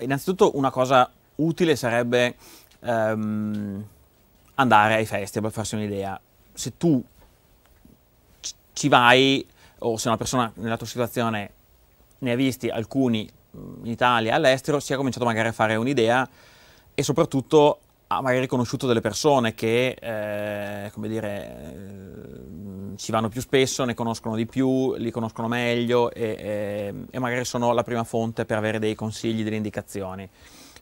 innanzitutto una cosa utile sarebbe um, andare ai festival, farsi un'idea. Se tu ci vai o se una persona nella tua situazione ne ha visti alcuni mm, in Italia, all'estero, si è cominciato magari a fare un'idea e soprattutto ha magari conosciuto delle persone che, eh, come dire, eh, ci vanno più spesso, ne conoscono di più, li conoscono meglio e, e, eh, e magari sono la prima fonte per avere dei consigli, delle indicazioni.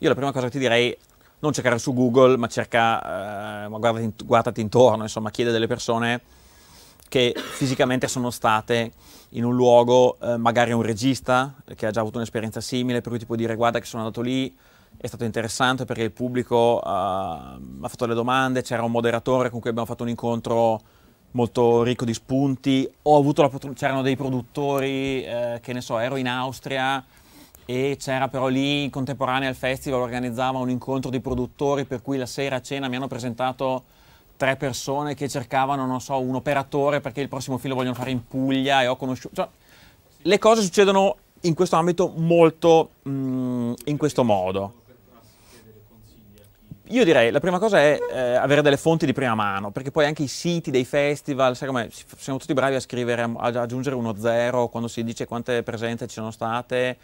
Io la prima cosa che ti direi, non cercare su Google, ma cerca, eh, guardati, guardati intorno, insomma, chiede delle persone che fisicamente sono state in un luogo, eh, magari un regista eh, che ha già avuto un'esperienza simile, per cui ti può dire guarda che sono andato lì, è stato interessante perché il pubblico uh, ha fatto delle domande, c'era un moderatore con cui abbiamo fatto un incontro molto ricco di spunti, c'erano dei produttori, eh, che ne so, ero in Austria e c'era però lì in contemporanea al festival organizzava un incontro di produttori per cui la sera a cena mi hanno presentato tre persone che cercavano, non so, un operatore perché il prossimo film lo vogliono fare in Puglia e ho conosciuto... Cioè, le cose succedono in questo ambito molto mh, mm, in questo modo. Io direi, la prima cosa è eh, avere delle fonti di prima mano, perché poi anche i siti dei festival, sai come siamo tutti bravi a scrivere, a aggiungere uno zero quando si dice quante presenze ci sono state,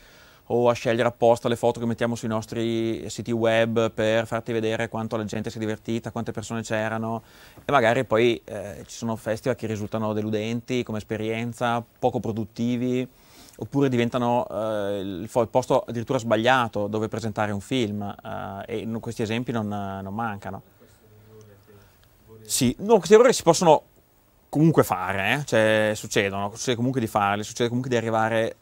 o a scegliere apposta le foto che mettiamo sui nostri siti web per farti vedere quanto la gente si è divertita, quante persone c'erano, e magari poi eh, ci sono festival che risultano deludenti come esperienza, poco produttivi oppure diventano eh, il, il, posto addirittura sbagliato dove presentare un film eh, e non, questi esempi non, non mancano. Sì, no, questi errori si possono comunque fare, eh? cioè, succedono, succede comunque di farli, succede comunque di arrivare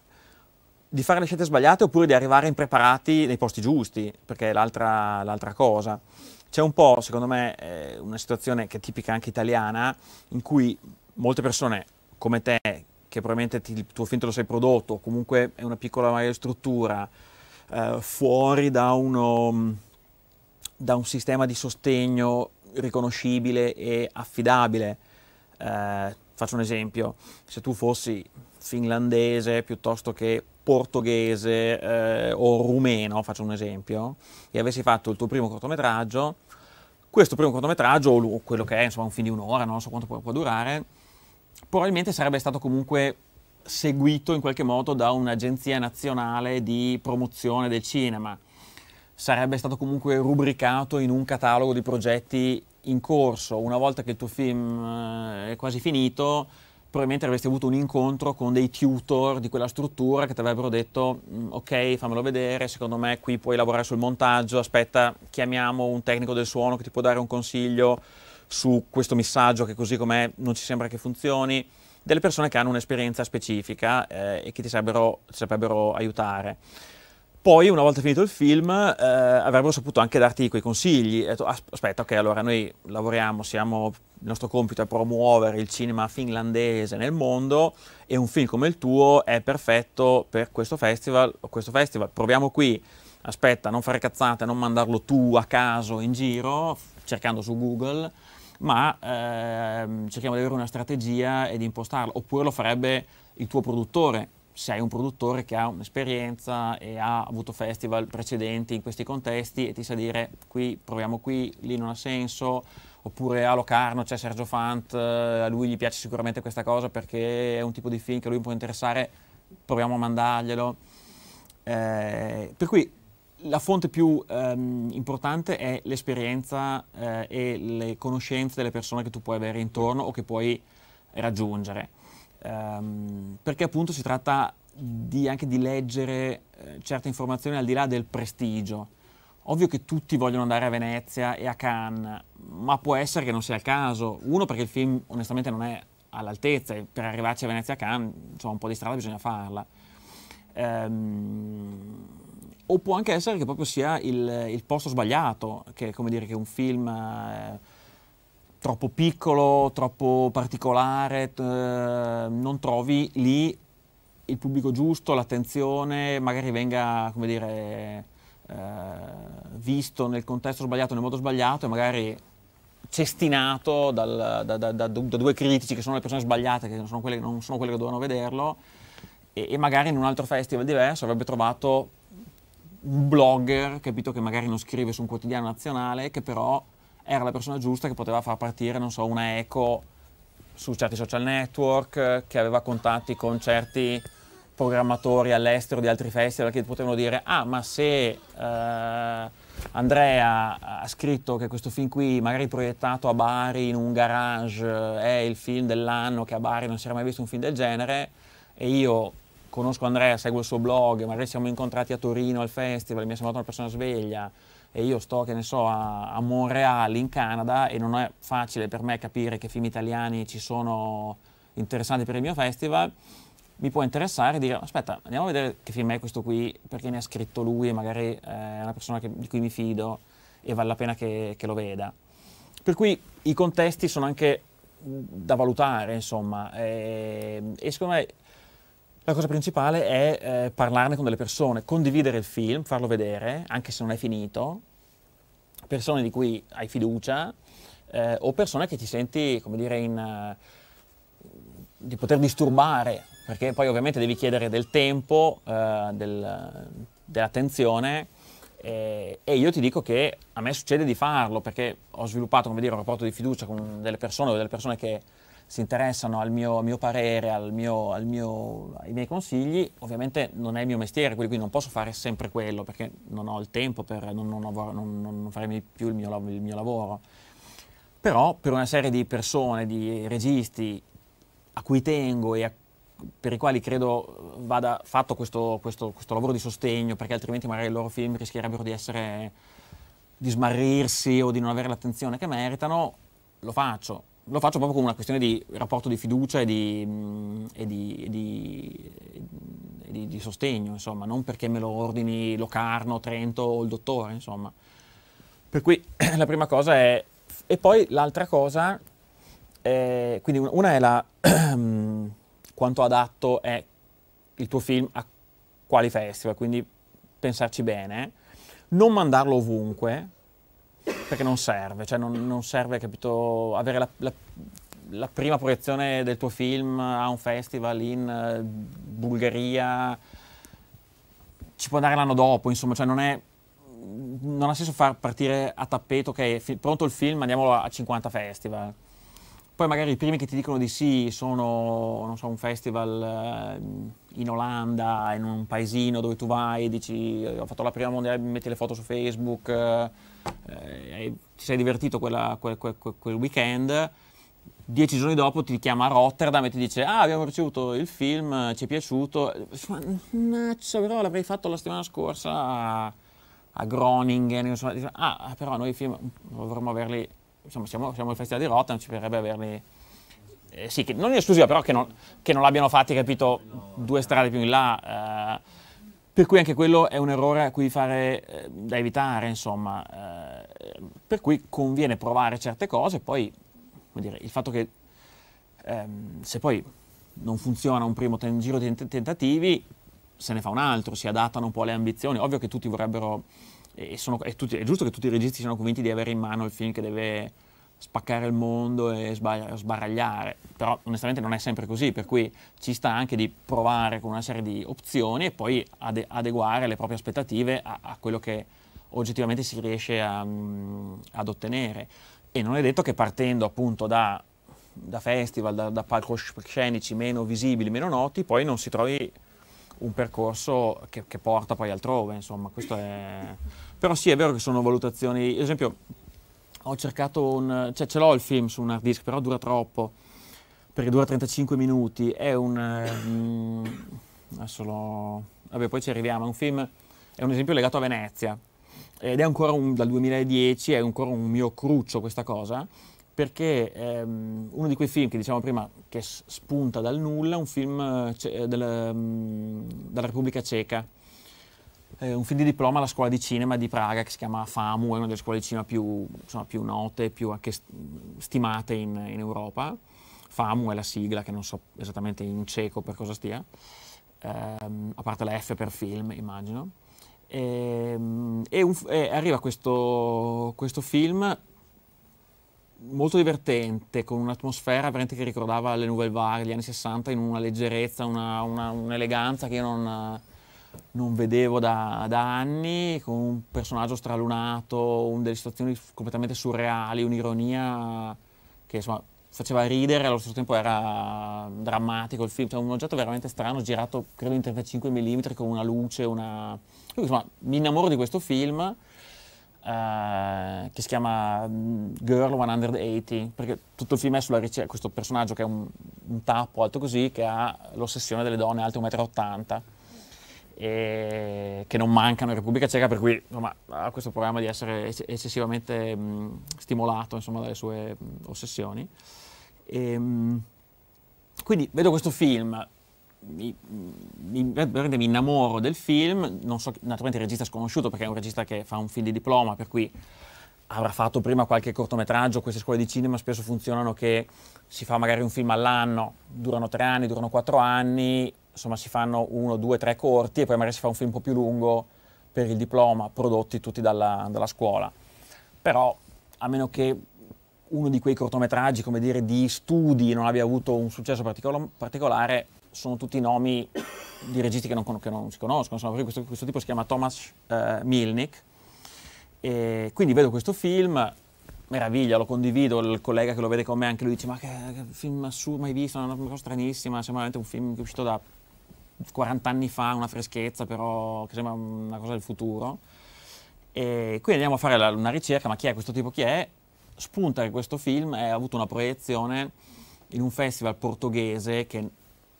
di fare le scelte sbagliate oppure di arrivare impreparati nei posti giusti, perché è l'altra, l'altra cosa. C'è un po', secondo me, eh, una situazione che è tipica anche italiana, in cui molte persone come te che probabilmente ti, il tuo film te lo sei prodotto, comunque è una piccola magari struttura, eh, fuori da, uno, mm, da, un sistema di sostegno riconoscibile e affidabile. Eh, faccio un esempio, se tu fossi finlandese piuttosto che portoghese eh, o rumeno, faccio un esempio, e avessi fatto il tuo primo cortometraggio, questo primo cortometraggio, o quello che è, insomma, un film di un'ora, non so quanto può, può durare, probabilmente sarebbe stato comunque seguito in qualche modo da un'agenzia nazionale di promozione del cinema. Sarebbe stato comunque rubricato in un catalogo di progetti in corso. Una volta che il tuo film eh, è quasi finito, probabilmente avresti avuto un incontro con dei tutor di quella struttura che ti avrebbero detto mm, ok fammelo vedere, secondo me qui puoi lavorare sul montaggio, aspetta chiamiamo un tecnico del suono che ti può dare un consiglio su questo messaggio che così com'è non ci sembra che funzioni, delle persone che hanno un'esperienza specifica eh, e che ti sarebbero, ti sarebbero aiutare poi, una volta finito il film, eh, avrebbero saputo anche darti quei consigli. Detto, aspetta, ok, allora noi lavoriamo, siamo, il nostro compito è promuovere il cinema finlandese nel mondo e un film come il tuo è perfetto per questo festival o questo festival. Proviamo qui, aspetta, non fare cazzate, non mandarlo tu a caso in giro, cercando su Google ma ehm, cerchiamo di avere una strategia e di impostarla, oppure lo farebbe il tuo produttore, se hai un produttore che ha un'esperienza e ha avuto festival precedenti in questi contesti e ti sa dire qui proviamo qui, lì non ha senso, oppure a Locarno c'è Sergio Fant, eh, a lui gli piace sicuramente questa cosa perché è un tipo di film che a lui può interessare, proviamo a mandarglielo. Eh, per cui la fonte più ehm, importante è l'esperienza eh, e le conoscenze delle persone che tu puoi avere intorno o che puoi raggiungere, ehm, perché appunto si tratta di, anche di leggere eh, certe informazioni al di là del prestigio. Ovvio che tutti vogliono andare a Venezia e a Cannes, ma può essere che non sia il caso. Uno, perché il film onestamente non è all'altezza e per arrivarci a Venezia e a Cannes, insomma, un po' di strada bisogna farla. Ehm, o può anche essere che proprio sia il, il posto sbagliato, che è come dire che un film eh, troppo piccolo, troppo particolare, eh, non trovi lì il pubblico giusto, l'attenzione, magari venga, come dire, eh, visto nel contesto sbagliato, nel modo sbagliato e magari cestinato dal, da, da, da, da, due critici che sono le persone sbagliate, che non sono quelle, non sono quelle che dovevano vederlo, e, e, magari in un altro festival diverso avrebbe trovato un blogger, capito, che magari non scrive su un quotidiano nazionale, che però era la persona giusta che poteva far partire, non so, una eco su certi social network, che aveva contatti con certi programmatori all'estero di altri festival che potevano dire ah ma se eh, Andrea ha scritto che questo film qui magari proiettato a Bari in un garage eh, è il film dell'anno che a Bari non si era mai visto un film del genere e io conosco Andrea, seguo il suo blog, magari siamo incontrati a Torino al festival, mi è sembrata una persona sveglia e io sto, che ne so, a, a Montreal in Canada e non è facile per me capire che film italiani ci sono interessanti per il mio festival, mi può interessare dire aspetta, andiamo a vedere che film è questo qui, perché ne ha scritto lui e magari eh, è una persona che, di cui mi fido e vale la pena che, che lo veda. Per cui i contesti sono anche mm, da valutare, insomma, e, ehm, e secondo me la cosa principale è eh, parlarne con delle persone, condividere il film, farlo vedere, anche se non è finito, persone di cui hai fiducia eh, o persone che ti senti, come dire, in, uh, di poter disturbare, perché poi ovviamente devi chiedere del tempo, uh, del, dell'attenzione eh, e io ti dico che a me succede di farlo perché ho sviluppato, come dire, un rapporto di fiducia con delle persone o delle persone che si interessano al mio, mio parere, al mio, al mio, ai miei consigli, ovviamente non è il mio mestiere, quindi non posso fare sempre quello perché non ho il tempo per non, non, non, non farei più il mio, il mio lavoro. Però per una serie di persone, di registi a cui tengo e a per i quali credo vada fatto questo, questo, questo, lavoro di sostegno, perché altrimenti magari i loro film rischierebbero di, essere, di smarrirsi o di non avere l'attenzione che meritano, lo faccio lo faccio proprio come una questione di rapporto di fiducia e di, mm, e di, e di, e di, di sostegno, insomma, non perché me lo ordini Locarno, Trento o il dottore, insomma. Per cui la prima cosa è... E poi l'altra cosa, è, quindi una è la quanto adatto è il tuo film a quali festival, quindi pensarci bene, non mandarlo ovunque, perché non serve, cioè non, non serve capito, avere la, la, la, prima proiezione del tuo film a un festival in eh, Bulgaria, ci può andare l'anno dopo, insomma, cioè non è non ha senso far partire a tappeto, ok, pronto il film, andiamolo a 50 festival. Poi magari i primi che ti dicono di sì sono, non so, un festival eh, in Olanda, in un paesino dove tu vai, dici eh, ho fatto la prima mondiale, metti le foto su Facebook, eh, ti sei divertito quella, quel, quel, quel, weekend, dieci giorni dopo ti chiama a Rotterdam e ti dice ah abbiamo ricevuto il film, ci è piaciuto, mannaggia però l'avrei fatto la settimana scorsa a, a Groningen, insomma, ah, ah però noi i film dovremmo averli, insomma siamo, siamo al festival di Rotterdam, ci piacerebbe averli... Eh, sì, che non è esclusiva, però che non, che non l'abbiano fatti, capito, due strade più in là. Eh, per cui anche quello è un errore a cui fare, eh, da evitare, insomma. Eh per cui conviene provare certe cose, poi dire, il fatto che ehm, se poi non funziona un primo ten- giro di tentativi, se ne fa un altro, si adattano un po' alle ambizioni, ovvio che tutti vorrebbero, e sono, e tutti, è giusto che tutti i registi siano convinti di avere in mano il film che deve spaccare il mondo e sbar- sbaragliare, però onestamente non è sempre così, per cui ci sta anche di provare con una serie di opzioni e poi ade- adeguare le proprie aspettative a, a quello che oggettivamente si riesce a, mm, ad ottenere. E non è detto che partendo appunto da, da festival, da, da palcoscenici meno visibili, meno noti, poi non si trovi un percorso che, che porta poi altrove, insomma, questo è... Però sì, è vero che sono valutazioni, ad esempio ho cercato un... cioè ce l'ho il film su un hard disk, però dura troppo, perché dura 35 minuti, è un... Mm, adesso lo... vabbè poi ci arriviamo, è un film, è un esempio legato a Venezia, ed è ancora un, dal 2010, è ancora un mio cruccio questa cosa, perché ehm, uno di quei film che diciamo prima che spunta dal nulla, un film eh, della, ehm, della, Repubblica Ceca, eh, un film di diploma alla scuola di cinema di Praga che si chiama FAMU, è una delle scuole di cinema più, insomma, più note, più anche stimate in, in Europa. FAMU è la sigla che non so esattamente in ceco per cosa stia, ehm, a parte la F per film immagino. E, ehm, e, un, e arriva questo, questo, film molto divertente, con un'atmosfera veramente che ricordava le Nouvelle Vague, degli anni 60, in una leggerezza, una, una, un'eleganza che io non, non vedevo da, da, anni, con un personaggio stralunato, un, delle situazioni completamente surreali, un'ironia che insomma faceva ridere, allo stesso tempo era drammatico il film, cioè un oggetto veramente strano, girato credo in 35 mm con una luce, una... insomma, mi innamoro di questo film eh, che si chiama mm, Girl 180, perché tutto il film è sulla ricerca, questo personaggio che è un, un tappo alto così, che ha l'ossessione delle donne alte 1,80 m e che non mancano in Repubblica Ceca, per cui insomma, ha questo problema di essere eccessivamente mh, mm, stimolato insomma, dalle sue mh, mm, ossessioni. E, ehm, quindi vedo questo film, mi, mi, mi, innamoro del film, non so, naturalmente il regista è sconosciuto perché è un regista che fa un film di diploma, per cui avrà fatto prima qualche cortometraggio, queste scuole di cinema spesso funzionano che si fa magari un film all'anno, durano tre anni, durano quattro anni, insomma si fanno uno, due, tre corti e poi magari si fa un film un po' più lungo per il diploma, prodotti tutti dalla, dalla scuola. Però a meno che uno di quei cortometraggi, come dire, di studi non abbia avuto un successo particol particolare, sono tutti nomi di registi che non, che non si conoscono. Insomma, questo, questo, tipo si chiama Thomas eh, Milnik. E quindi vedo questo film, meraviglia, lo condivido, il collega che lo vede con me anche lui dice ma che, che film assurdo, mai visto, è una cosa stranissima, sembra veramente un film che è uscito da 40 anni fa, una freschezza però che sembra una cosa del futuro. E quindi andiamo a fare la, una ricerca, ma chi è questo tipo, chi è? spunta che questo film ha avuto una proiezione in un festival portoghese che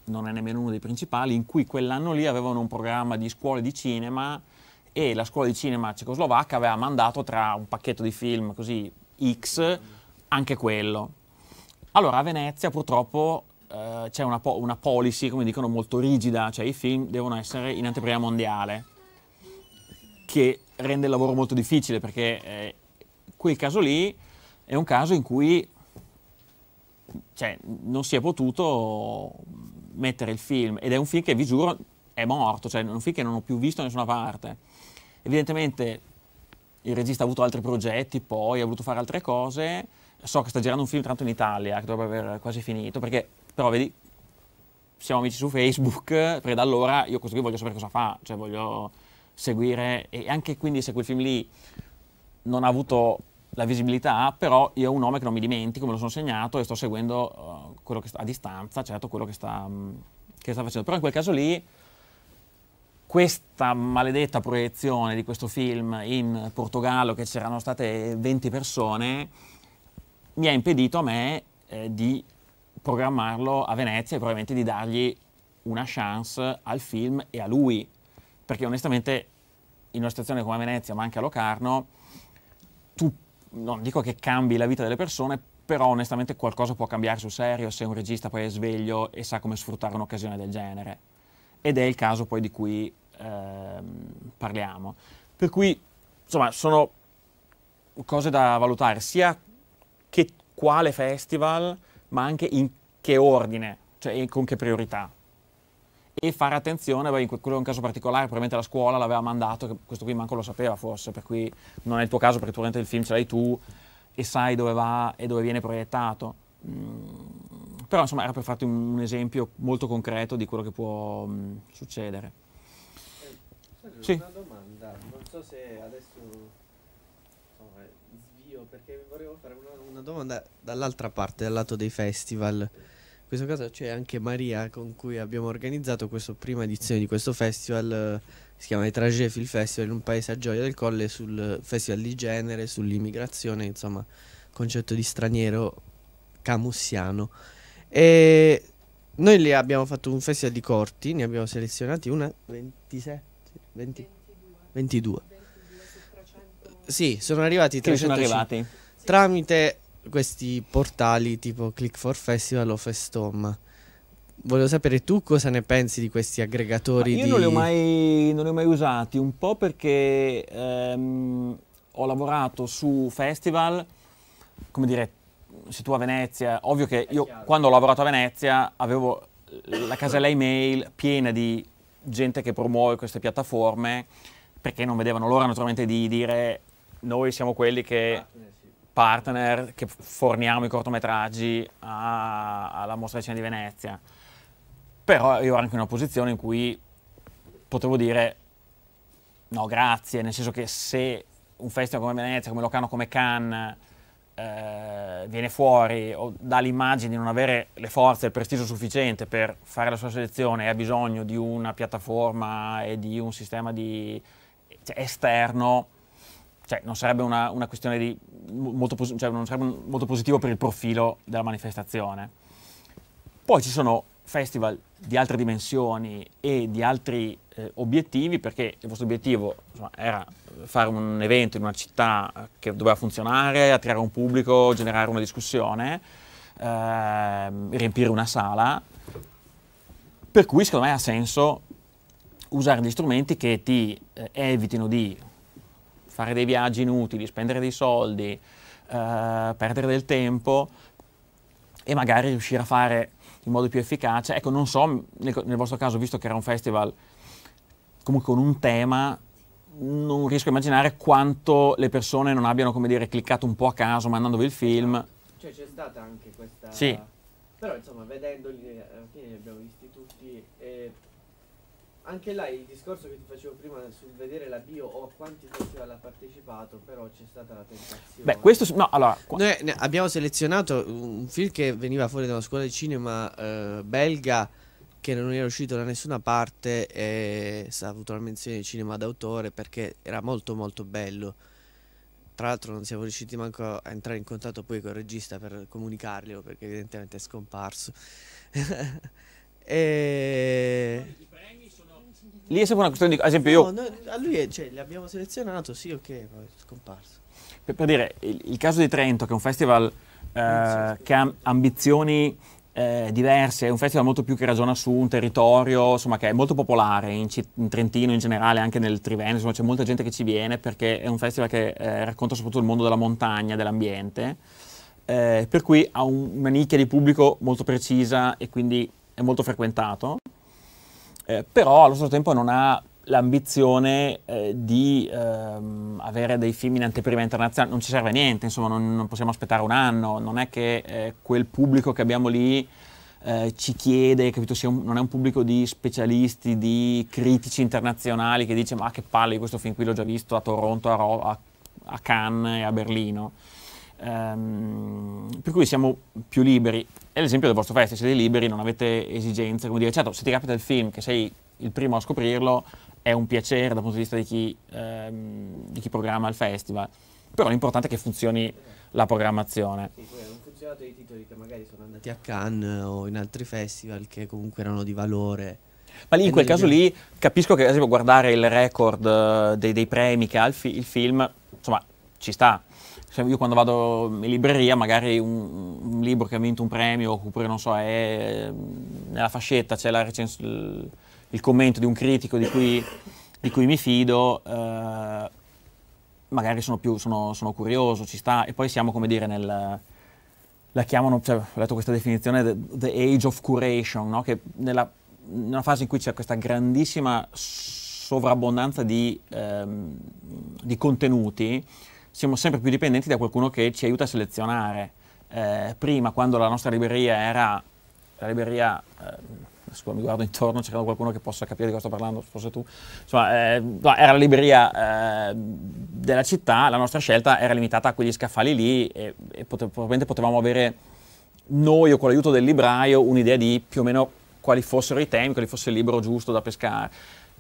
non è nemmeno uno dei principali, in cui quell'anno lì avevano un programma di scuole di cinema e la scuola di cinema cecoslovacca aveva mandato tra un pacchetto di film così X anche quello. Allora a Venezia purtroppo eh, c'è una, po una policy, come dicono, molto rigida, cioè i film devono essere in anteprima mondiale, che rende il lavoro molto difficile perché eh, quel caso lì è un caso in cui cioè, non si è potuto mettere il film ed è un film che vi giuro è morto, cioè è un film che non ho più visto da nessuna parte. Evidentemente il regista ha avuto altri progetti, poi ha voluto fare altre cose. So che sta girando un film tanto in Italia, che dovrebbe aver quasi finito, perché però vedi, siamo amici su Facebook, perché da allora io questo qui voglio sapere cosa fa, cioè voglio seguire e anche quindi se quel film lì non ha avuto la visibilità, però io ho un nome che non mi dimentico, me lo sono segnato e sto seguendo uh, sta, a distanza, certo, quello che sta, um, che sta, facendo. Però in quel caso lì, questa maledetta proiezione di questo film in Portogallo, che c'erano state 20 persone, mi ha impedito a me eh, di programmarlo a Venezia e probabilmente di dargli una chance al film e a lui, perché onestamente in una situazione come Venezia, ma anche a Locarno, tu non dico che cambi la vita delle persone, però onestamente qualcosa può cambiare sul serio se un regista poi è sveglio e sa come sfruttare un'occasione del genere. Ed è il caso poi di cui ehm, parliamo. Per cui, insomma, sono cose da valutare, sia che quale festival, ma anche in che ordine, cioè con che priorità e fare attenzione, beh, in quello è un caso particolare, probabilmente la scuola l'aveva mandato, che questo qui manco lo sapeva forse, per cui non è il tuo caso perché tu rente il film ce l'hai tu e sai dove va e dove viene proiettato. Mm, però insomma era per farti un, esempio molto concreto di quello che può mm, succedere. Eh, sì. Una domanda, non so se adesso no, eh, svio perché volevo fare una, una domanda dall'altra parte, dal lato dei festival. In questo caso c'è anche Maria con cui abbiamo organizzato questa prima edizione di questo festival, eh, si chiama i Etragé Film Festival, in un paese a Gioia del Colle sul festival di genere, sull'immigrazione, insomma, concetto di straniero camussiano. E noi lì abbiamo fatto un festival di corti, ne abbiamo selezionati una 27, 20, 22. 22. 22 sì, sono arrivati 300. Sono arrivati. Tramite questi portali tipo Click for Festival o Festom. Volevo sapere tu cosa ne pensi di questi aggregatori. Ma io di... non, li ho mai, non li ho mai usati, un po' perché ehm, ho lavorato su festival, come dire, se tu a Venezia, ovvio che io quando ho lavorato a Venezia avevo la casella email piena di gente che promuove queste piattaforme perché non vedevano l'ora naturalmente di dire noi siamo quelli che ah, partner che forniamo i cortometraggi a, alla mostra di cinema di Venezia. Però io ero anche in una posizione in cui potevo dire no grazie, nel senso che se un festival come Venezia, come Locano, come Cannes eh, viene fuori o dà l'immagine di non avere le forze e il prestigio sufficiente per fare la sua selezione e ha bisogno di una piattaforma e di un sistema di, cioè, esterno, cioè, non sarebbe una, una questione di molto, cioè, non sarebbe molto positivo per il profilo della manifestazione. Poi ci sono festival di altre dimensioni e di altri eh, obiettivi, perché il vostro obiettivo insomma, era eh, fare un evento in una città eh, che doveva funzionare, attirare un pubblico, generare una discussione, eh, riempire una sala, per cui secondo me ha senso usare gli strumenti che ti eh, evitino di fare dei viaggi inutili, spendere dei soldi, eh, perdere del tempo e magari riuscire a fare in modo più efficace. Ecco, non so, nel, nel vostro caso, visto che era un festival comunque con un tema, non riesco a immaginare quanto le persone non abbiano, come dire, cliccato un po' a caso mandandovi il film. Cioè c'è stata anche questa... Sì. Però insomma, vedendoli, eh, alla fine li abbiamo visti tutti e anche là il discorso che ti facevo prima sul vedere la bio o a quanti festival ha partecipato, però c'è stata la tentazione. Beh, questo no, allora, Noi abbiamo selezionato un film che veniva fuori da una scuola di cinema eh, belga che non era uscito da nessuna parte e ha avuto la menzione di cinema d'autore perché era molto molto bello. Tra l'altro non siamo riusciti manco a entrare in contatto poi con il regista per comunicarglielo perché evidentemente è scomparso. e... I premi Lì è sempre una questione di... Ad esempio no, io... Noi, a lui è, cioè, l'abbiamo selezionato, sì, ok, ma è scomparso. Per, per dire, il, il, caso di Trento, che è un festival eh, eh certo. che ha ambizioni eh, diverse, è un festival molto più che ragiona su un territorio, insomma, che è molto popolare in, in Trentino in generale, anche nel Trivene, insomma, c'è molta gente che ci viene perché è un festival che eh, racconta soprattutto il mondo della montagna, dell'ambiente, eh, per cui ha un, una nicchia di pubblico molto precisa e quindi è molto frequentato eh, però allo stesso tempo non ha l'ambizione eh, di ehm, avere dei film in anteprima internazionale, non ci serve niente, insomma non, non possiamo aspettare un anno, non è che eh, quel pubblico che abbiamo lì eh, ci chiede, capito, un, non è un pubblico di specialisti, di critici internazionali che dice ma che palle, questo film qui l'ho già visto a Toronto, a, Ro- a, a Cannes e a Berlino. Ehm, per cui siamo più liberi. È l'esempio del vostro festival, siete liberi, non avete esigenze, come dire, certo, se ti capita il film, che sei il primo a scoprirlo, è un piacere dal punto di vista di chi, ehm, di chi programma il festival, però l'importante è che funzioni la programmazione. Sì, hanno funzionato i titoli che magari sono andati a Cannes o in altri festival che comunque erano di valore. Ma lì in quel caso lì capisco che ad esempio guardare il record eh, dei, dei premi che ha il, fi il film, insomma, ci sta, cioè io quando vado in libreria magari un, un libro che ha vinto un premio oppure non so, è mm, nella fascetta c'è recens- il, commento di un critico di cui, di cui mi fido, eh, magari sono, più, sono, sono curioso, ci sta e poi siamo come dire nel la chiamano, cioè, ho letto questa definizione, the, the age of curation, no? che nella, nella, fase in cui c'è questa grandissima sovrabbondanza di, ehm, di contenuti, siamo sempre più dipendenti da qualcuno che ci aiuta a selezionare. Eh, prima, quando la nostra libreria era la libreria, eh, scusa mi guardo intorno cercando qualcuno che possa capire di cosa sto parlando, forse tu, insomma eh, era la libreria eh, della città, la nostra scelta era limitata a quegli scaffali lì e, e pote probabilmente potevamo avere noi o con l'aiuto del libraio un'idea di più o meno quali fossero i temi, quali fosse il libro giusto da pescare.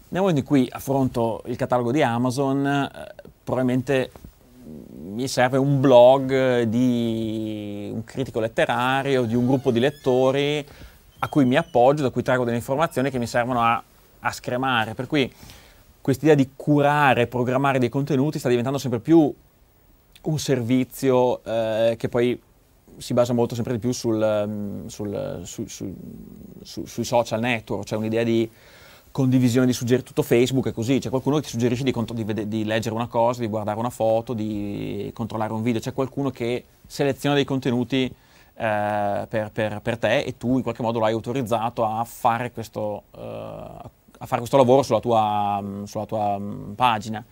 Nel momento in cui affronto il catalogo di Amazon, eh, probabilmente mi serve un blog di un critico letterario, di un gruppo di lettori a cui mi appoggio, da cui trago delle informazioni che mi servono a, a scremare. Per cui quest'idea di curare e programmare dei contenuti sta diventando sempre più un servizio eh, che poi si basa molto sempre di più sul, mm, sul, su, su, su, sui social network, cioè un'idea di condivisione di suggerimenti, tutto Facebook è così, c'è qualcuno che ti suggerisce di, cont- di, vede- di, leggere una cosa, di guardare una foto, di controllare un video, c'è qualcuno che seleziona dei contenuti eh, per, per, per, te e tu in qualche modo l'hai autorizzato a fare questo, eh, a fare questo lavoro sulla tua, sulla tua mm, pagina.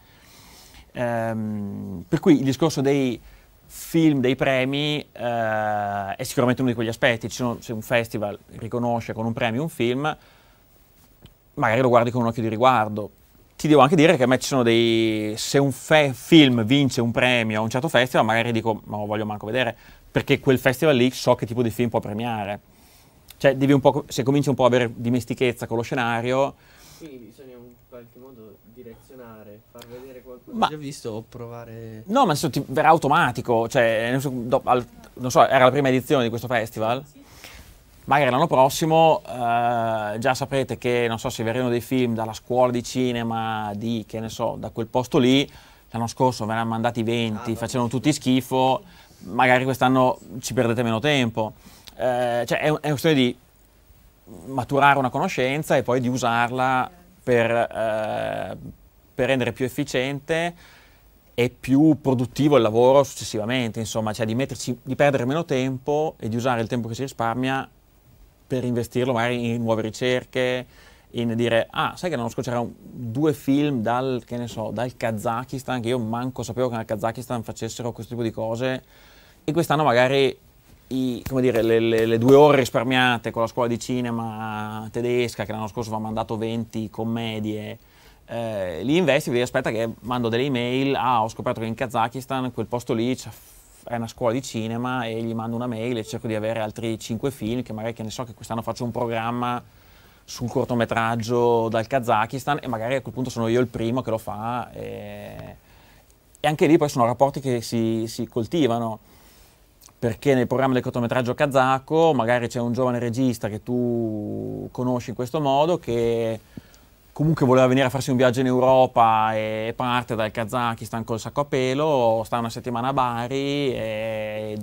Ehm, per cui il discorso dei film dei premi eh, è sicuramente uno di quegli aspetti. Sono, se un festival riconosce con un premio un film, magari lo guardi con un occhio di riguardo. Ti devo anche dire che a me ci sono dei... se un film vince un premio a un certo festival, magari dico, ma lo voglio manco vedere, perché quel festival lì so che tipo di film può premiare. Cioè, co se cominci un po' a avere dimestichezza con lo scenario... Quindi bisogna in qualche modo direzionare, far vedere qualcosa ma, già visto o provare... No, ma adesso ti verrà automatico, cioè, non so, era la prima edizione di questo festival? Sì, magari l'anno prossimo eh, già saprete che, non so, se verranno dei film dalla scuola di cinema di, che ne so, da quel posto lì, l'anno scorso ve ne hanno mandati 20, ah, facevano tutti schifo, magari quest'anno ci perdete meno tempo. Eh, cioè è, è, una questione di maturare una conoscenza e poi di usarla per, eh, per rendere più efficiente e più produttivo il lavoro successivamente, insomma, cioè di, metterci, di perdere meno tempo e di usare il tempo che si risparmia per investirlo magari in nuove ricerche, in dire, ah, sai che l'anno scorso c'erano due film dal, che ne so, dal Kazakistan, che io manco sapevo che nel Kazakistan facessero questo tipo di cose, e quest'anno magari i, dire, le, le, le, due ore risparmiate con la scuola di cinema tedesca, che l'anno scorso mi ha mandato 20 commedie, eh, li investi e vedi, aspetta che mando delle email, ah, ho scoperto che in Kazakistan quel posto lì è una scuola di cinema e gli mando una mail e cerco di avere altri cinque film, che magari che ne so che quest'anno faccio un programma sul cortometraggio dal Kazakistan e magari a quel punto sono io il primo che lo fa. E, e anche lì poi sono rapporti che si, si coltivano perché nel programma del cortometraggio kazako magari c'è un giovane regista che tu conosci in questo modo che comunque voleva venire a farsi un viaggio in Europa e parte dal Kazakistan col sacco a pelo, sta una settimana a Bari e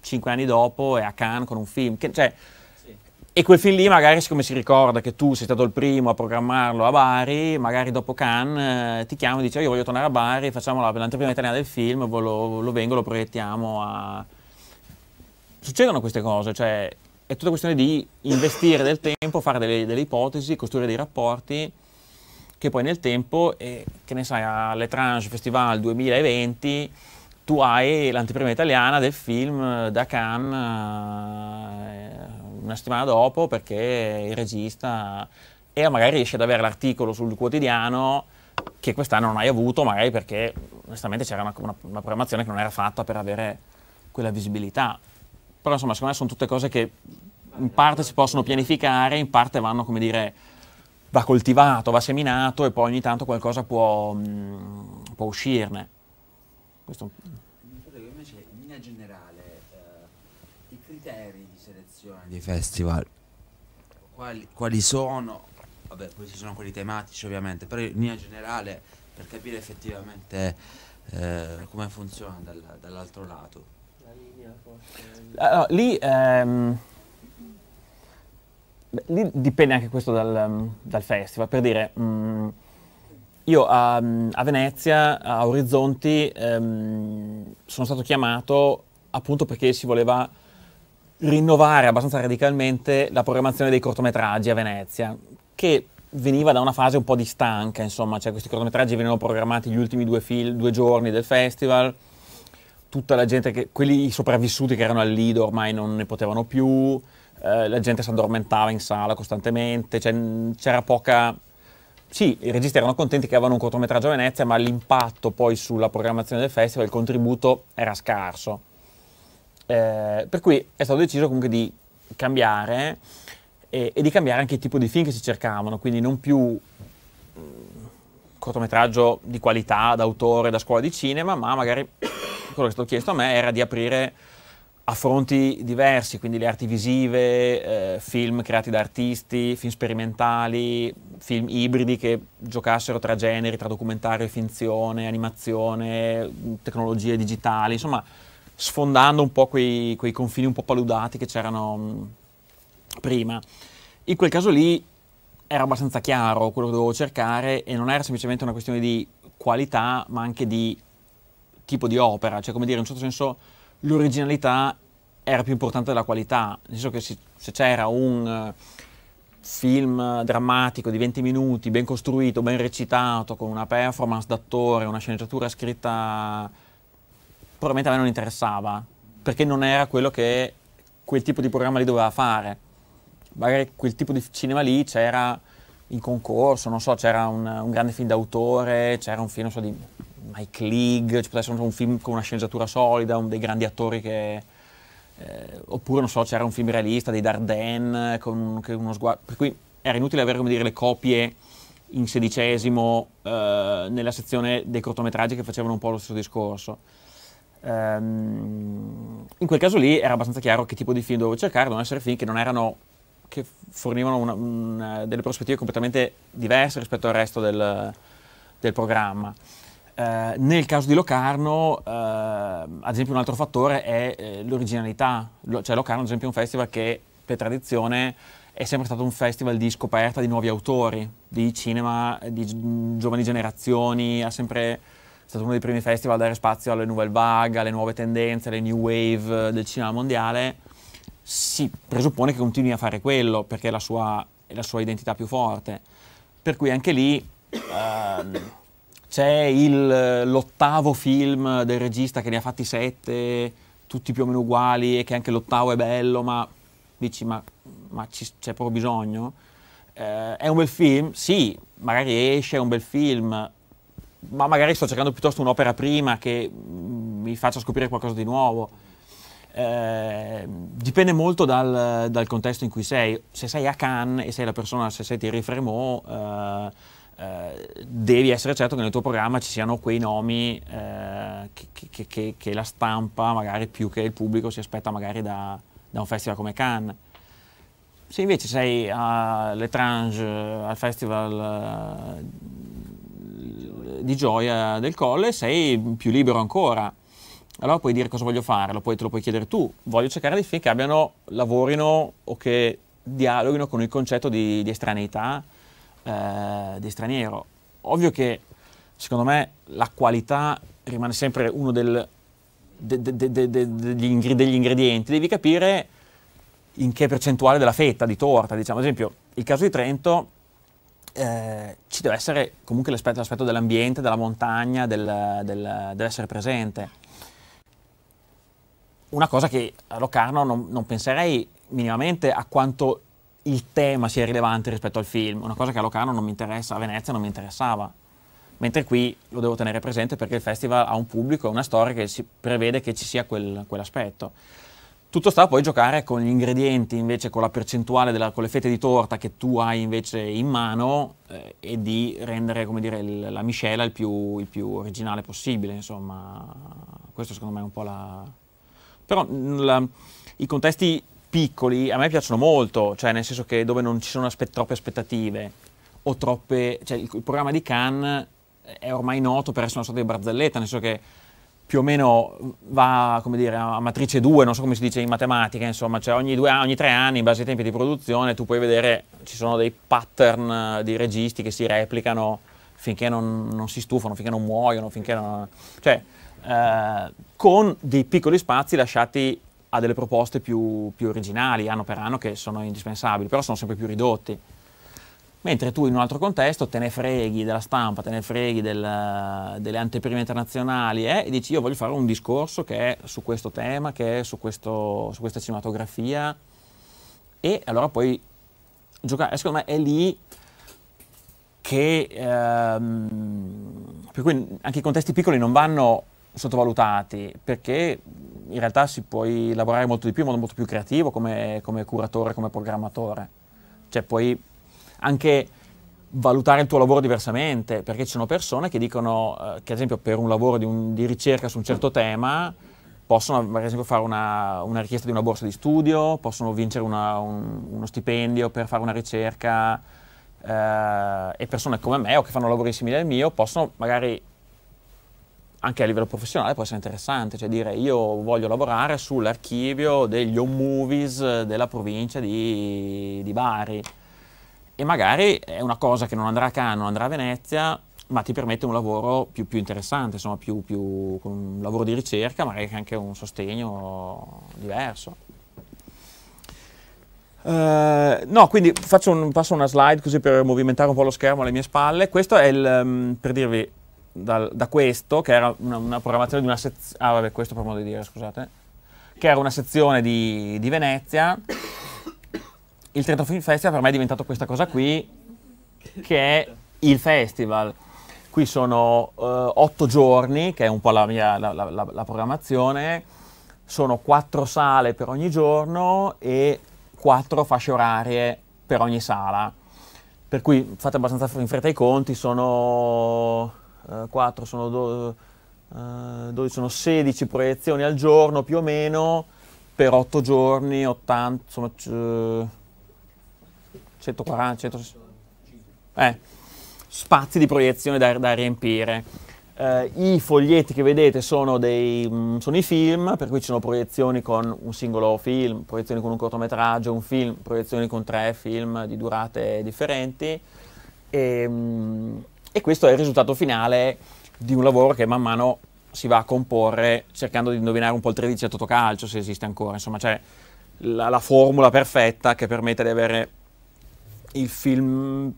cinque anni dopo è a Cannes con un film. Che, cioè, sì. e quel film lì magari siccome si ricorda che tu sei stato il primo a programmarlo a Bari, magari dopo Cannes eh, ti chiama e dice oh, io voglio tornare a Bari, facciamo l'anteprima italiana del film, lo, lo vengo, lo proiettiamo a... Succedono queste cose, cioè è tutta questione di investire del tempo, fare delle, delle ipotesi, costruire dei rapporti che poi nel tempo, eh, che ne sai, all'Etrange Festival 2020 tu hai l'anteprima italiana del film da Cannes eh, una settimana dopo perché il regista e magari riesce ad avere l'articolo sul quotidiano che quest'anno non hai avuto magari perché onestamente c'era una, una, una programmazione che non era fatta per avere quella visibilità però insomma secondo me sono tutte cose che in parte si possono pianificare, in parte vanno come dire va coltivato, va seminato e poi ogni tanto qualcosa può, mh, mm, può uscirne. Questo... Invece in linea generale eh, i criteri di selezione dei festival quali, quali sono? Vabbè, questi sono quelli tematici ovviamente, però in linea generale per capire effettivamente eh, come funziona dal, dall'altro lato. Allora, lì, ehm, lì, dipende anche questo dal, mm, dal festival, per dire... Mh, mm, io a, a, Venezia, a Orizzonti, ehm, sono stato chiamato appunto perché si voleva rinnovare abbastanza radicalmente la programmazione dei cortometraggi a Venezia, che veniva da una fase un po' di stanca, insomma, cioè questi cortometraggi venivano programmati gli ultimi due, film, due giorni del festival, tutta la gente, che, quelli sopravvissuti che erano al Lido ormai non ne potevano più, eh, la gente si addormentava in sala costantemente, cioè, c'era poca... Sì, i registi erano contenti che avevano un cortometraggio a Venezia, ma l'impatto poi sulla programmazione del festival, il contributo era scarso. Eh, per cui è stato deciso comunque di cambiare eh, e, e di cambiare anche il tipo di film che si cercavano, quindi non più cortometraggio di qualità, d'autore, da scuola di cinema, ma magari quello che è stato chiesto a me era di aprire a fronti diversi, quindi le arti visive, eh, film creati da artisti, film sperimentali, film ibridi che giocassero tra generi, tra documentario e finzione, animazione, tecnologie digitali, insomma sfondando un po' quei, quei confini un po' paludati che c'erano mm, prima. In quel caso lì era abbastanza chiaro quello che dovevo cercare e non era semplicemente una questione di qualità, ma anche di tipo di opera, cioè come dire, in un certo senso l'originalità era più importante della qualità, nel senso che si, se c'era un eh, film drammatico di 20 minuti, ben costruito, ben recitato, con una performance d'attore, una sceneggiatura scritta, probabilmente a me non interessava, perché non era quello che quel tipo di programma lì doveva fare magari quel tipo di cinema lì c'era in concorso, non so, c'era un, un, grande film d'autore, c'era un film so, di Mike League, ci potesse essere un film con una sceneggiatura solida, un, dei grandi attori che... Eh, oppure, non so, c'era un film realista dei Dardenne con, con uno sguardo... Per cui era inutile avere, come dire, le copie in sedicesimo eh, nella sezione dei cortometraggi che facevano un po' lo stesso discorso. Um, in quel caso lì era abbastanza chiaro che tipo di film dovevo cercare, dovevano essere film che non erano che fornivano una, una, delle prospettive completamente diverse rispetto al resto del, del programma. Eh, nel caso di Locarno, eh, ad esempio, un altro fattore è eh, l'originalità. Lo, cioè Locarno, ad esempio, è un festival che per tradizione è sempre stato un festival di scoperta di nuovi autori, di cinema, di giovani generazioni, ha sempre stato uno dei primi festival a dare spazio alle nouvelle vague, alle nuove tendenze, alle new wave del cinema mondiale si presuppone che continui a fare quello perché è la sua, è la sua identità più forte. Per cui anche lì ehm, c'è l'ottavo film del regista che ne ha fatti sette, tutti più o meno uguali e che anche l'ottavo è bello, ma dici ma, ma c'è proprio bisogno? Eh, è un bel film? Sì, magari esce, è un bel film, ma magari sto cercando piuttosto un'opera prima che mm, mi faccia scoprire qualcosa di nuovo Ehm, dipende molto dal, dal, contesto in cui sei. Se sei a Cannes e sei la persona, se sei Thierry Fremont, eh, eh, devi essere certo che nel tuo programma ci siano quei nomi eh, che, che, che, che, la stampa, magari più che il pubblico, si aspetta magari da, da un festival come Cannes. Se invece sei a all'Etrange, al festival eh, di gioia del Colle, sei più libero ancora allora puoi dire cosa voglio fare, lo puoi, te lo puoi chiedere tu. Voglio cercare di film che abbiano, lavorino o che dialoghino con il concetto di, di estraneità, eh, di straniero. Ovvio che secondo me la qualità rimane sempre uno del, de, de, de, degli ingredienti, devi capire in che percentuale della fetta di torta, diciamo, ad esempio il caso di Trento eh, ci deve essere comunque l'aspetto, l'aspetto dell'ambiente, della montagna, del, del, deve essere presente una cosa che a Locarno non, non penserei minimamente a quanto il tema sia rilevante rispetto al film, una cosa che a Locarno non mi interessa, a Venezia non mi interessava. Mentre qui lo devo tenere presente perché il festival ha un pubblico e una storia che si prevede che ci sia quel, quell'aspetto. Tutto sta a poi giocare con gli ingredienti, invece con la percentuale, della, con le fette di torta che tu hai invece in mano eh, e di rendere dire, il, la miscela il più, il più originale possibile. Insomma, questo secondo me è un po' la, però mm, la, i contesti piccoli a me piacciono molto, cioè nel senso che dove non ci sono aspe- troppe aspettative o troppe... Cioè il, il, programma di Cannes è ormai noto per essere una sorta di barzelletta, nel senso che più o meno va dire, a matrice 2, non so come si dice in matematica, insomma, cioè ogni, due, ogni, tre anni in base ai tempi di produzione tu puoi vedere ci sono dei pattern di registi che si replicano finché non, non si stufano, finché non muoiono, finché non... Cioè, eh, con dei piccoli spazi lasciati a delle proposte più, più originali anno per anno che sono indispensabili, però sono sempre più ridotti mentre tu in un altro contesto te ne freghi della stampa, te ne freghi del, delle anteprime internazionali eh, e dici io voglio fare un discorso che è su questo tema, che è su, questo, su questa cinematografia e allora poi giocare, secondo me è lì che, ehm, per cui anche i contesti piccoli non vanno sottovalutati perché in realtà si può lavorare molto di più in modo molto più creativo come, come curatore, come programmatore. Cioè puoi anche valutare il tuo lavoro diversamente, perché ci sono persone che dicono eh, che ad esempio per un lavoro di, un, di, ricerca su un certo tema possono per esempio fare una, una richiesta di una borsa di studio, possono vincere una, un, uno stipendio per fare una ricerca eh, e persone come me o che fanno lavori simili al mio possono magari anche a livello professionale può essere interessante, cioè dire io voglio lavorare sull'archivio degli home movies della provincia di, di, Bari e magari è una cosa che non andrà a Cannes, non andrà a Venezia, ma ti permette un lavoro più, più interessante, insomma più, più, un lavoro di ricerca, magari anche un sostegno diverso. Uh, no, quindi faccio un, passo una slide così per movimentare un po' lo schermo alle mie spalle. Questo è il, um, per dirvi, dal, da questo, che era una, una programmazione di una sezione, ah vabbè questo per modo di dire, scusate, che era una sezione di, di Venezia, il Trento Film Festival per me è diventato questa cosa qui, che è il festival. Qui sono uh, otto giorni, che è un po' la mia la, la, la programmazione, sono quattro sale per ogni giorno e quattro fasce orarie per ogni sala. Per cui fate abbastanza in fretta i conti, sono 4 eh, sono, do, eh, 12, sono 16 proiezioni al giorno più o meno per 8 giorni, 80, insomma, 140, 160. Eh, eh, spazi di proiezione da, da riempire. Eh, I foglietti che vedete sono, dei, mh, mm, sono, i film, per cui ci sono proiezioni con un singolo film, proiezioni con un cortometraggio, un film, proiezioni con tre film di durate differenti. E, mh, mm, e questo è il risultato finale di un lavoro che man mano si va a comporre cercando di indovinare un po' il 13 a Totocalcio, se esiste ancora. Insomma, c'è la, la formula perfetta che permette di avere il film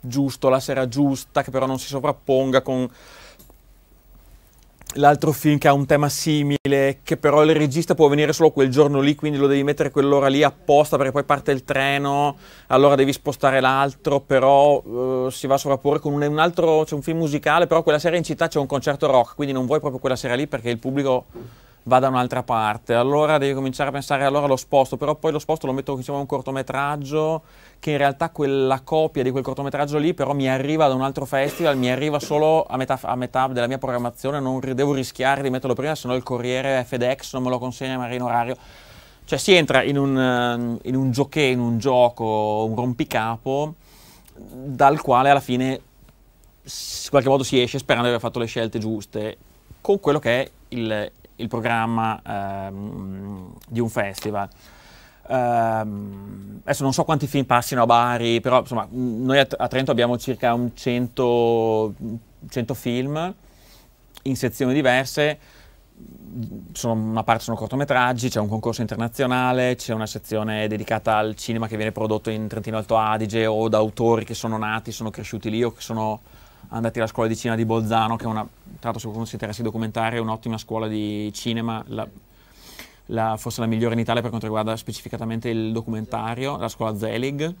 giusto, la sera giusta, che però non si sovrapponga con l'altro film che ha un tema simile, che però il regista può venire solo quel giorno lì, quindi lo devi mettere quell'ora lì apposta perché poi parte il treno, allora devi spostare l'altro, però uh, si va a sovrapporre con un, un altro, c'è un film musicale, però quella sera in città c'è un concerto rock, quindi non vuoi proprio quella sera lì perché il pubblico va da un'altra parte, allora devi cominciare a pensare allora lo sposto, però poi lo sposto lo metto diciamo, insieme a un cortometraggio che in realtà quella copia di quel cortometraggio lì però mi arriva da un altro festival, mi arriva solo a metà, a metà della mia programmazione, non devo rischiare di metterlo prima, se no il corriere FedEx non me lo consegna magari in orario. Cioè si entra in un, ehm, in un giochè, in un gioco, un rompicapo, dal quale alla fine in qualche modo si esce sperando di aver fatto le scelte giuste con quello che è il, il programma ehm, di un festival. Um, adesso non so quanti film passino a Bari, però insomma, noi a, a Trento abbiamo circa 100, 100, film in sezioni diverse, sono, una parte sono cortometraggi, c'è un concorso internazionale, c'è una sezione dedicata al cinema che viene prodotto in Trentino Alto Adige o da autori che sono nati, sono cresciuti lì o che sono andati alla scuola di cinema di Bolzano, che è una, tra l'altro se qualcuno si interessa di documentare, è un'ottima scuola di cinema, la, la, forse la migliore in Italia per quanto riguarda specificatamente il documentario, la scuola Zelig.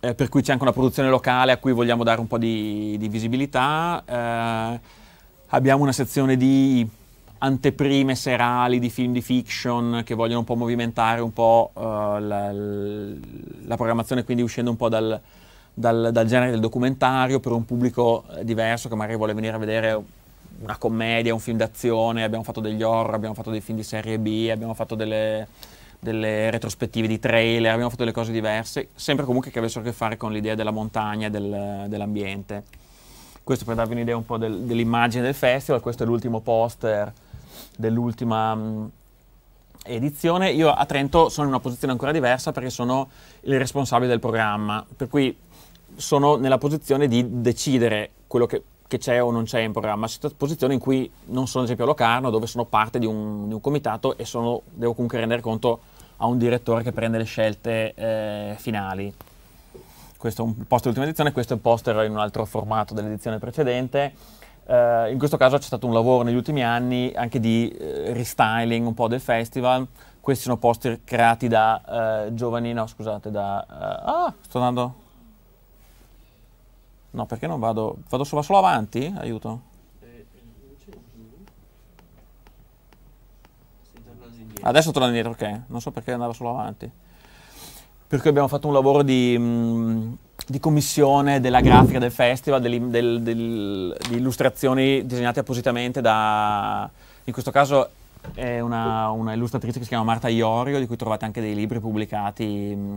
Eh, per cui c'è anche una produzione locale a cui vogliamo dare un po' di, di visibilità. Eh, abbiamo una sezione di anteprime serali di film di fiction che vogliono un po' movimentare un po' eh, la, la, programmazione, quindi uscendo un po' dal, dal, dal, genere del documentario per un pubblico eh, diverso che magari vuole venire a vedere una commedia, un film d'azione, abbiamo fatto degli horror, abbiamo fatto dei film di serie B, abbiamo fatto delle, delle retrospettive di trailer, abbiamo fatto delle cose diverse, sempre comunque che avessero a che fare con l'idea della montagna e del, dell'ambiente. Questo per darvi un'idea un po' del, dell'immagine del festival, questo è l'ultimo poster dell'ultima mh, mm, edizione. Io a Trento sono in una posizione ancora diversa perché sono il responsabile del programma, per cui sono nella posizione di decidere quello che, che c'è o non c'è in programma, C'è posizione in cui non sono ad esempio a Locarno, dove sono parte di un, di un comitato e sono, devo comunque rendere conto a un direttore che prende le scelte eh, finali. Questo è un poster dell'ultima edizione, questo è un poster in un altro formato dell'edizione precedente. Uh, in questo caso c'è stato un lavoro negli ultimi anni anche di uh, restyling un po' del festival. Questi sono poster creati da uh, giovani, no scusate, da... ah, sto andando No, perché non vado? Vado solo, solo avanti? Aiuto. Adesso torna indietro, ok. Non so perché andava solo avanti. Per cui abbiamo fatto un lavoro di, mm, di commissione della grafica del festival, del, del, del, di illustrazioni disegnate appositamente da... In questo caso è una, una illustratrice che si chiama Marta Iorio, di cui trovate anche dei libri pubblicati. Mh, mm,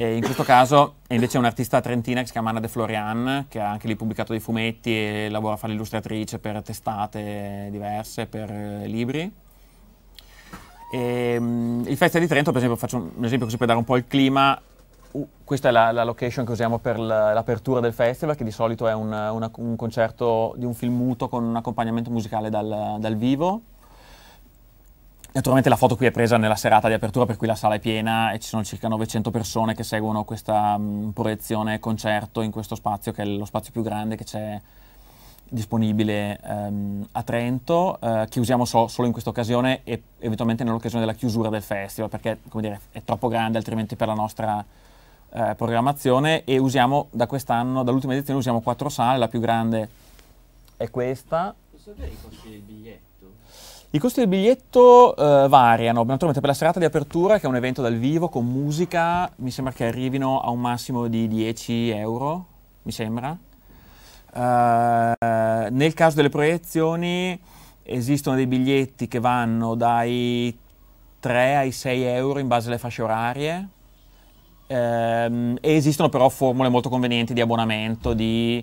e in questo caso è invece un artista trentina che si chiama Anna De Florian, che ha anche lì pubblicato dei fumetti e lavora a fare l'illustratrice per testate diverse, per eh, libri. E, um, il Festival di Trento, per esempio, faccio un esempio così per dare un po' il clima, uh, questa è la, la, location che usiamo per l'apertura del festival, che di solito è un, una, un, concerto di un film muto con un accompagnamento musicale dal, dal vivo Naturalmente la foto qui è presa nella serata di apertura, per cui la sala è piena e ci sono circa 900 persone che seguono questa mh, proiezione concerto in questo spazio, che è lo spazio più grande che c'è disponibile um, a Trento, uh, che usiamo so solo in questa occasione e eventualmente nell'occasione della chiusura del festival, perché dire, è troppo grande altrimenti per la nostra uh, programmazione e usiamo da quest'anno, dall'ultima edizione, usiamo quattro sale, la più grande è questa. Posso avere i costi del biglietto? I costi del biglietto eh, variano, naturalmente per la serata di apertura, che è un evento dal vivo con musica, mi sembra che arrivino a un massimo di 10 euro, mi sembra. Uh, nel caso delle proiezioni esistono dei biglietti che vanno dai 3 ai 6 euro in base alle fasce orarie uh, e esistono però formule molto convenienti di abbonamento, di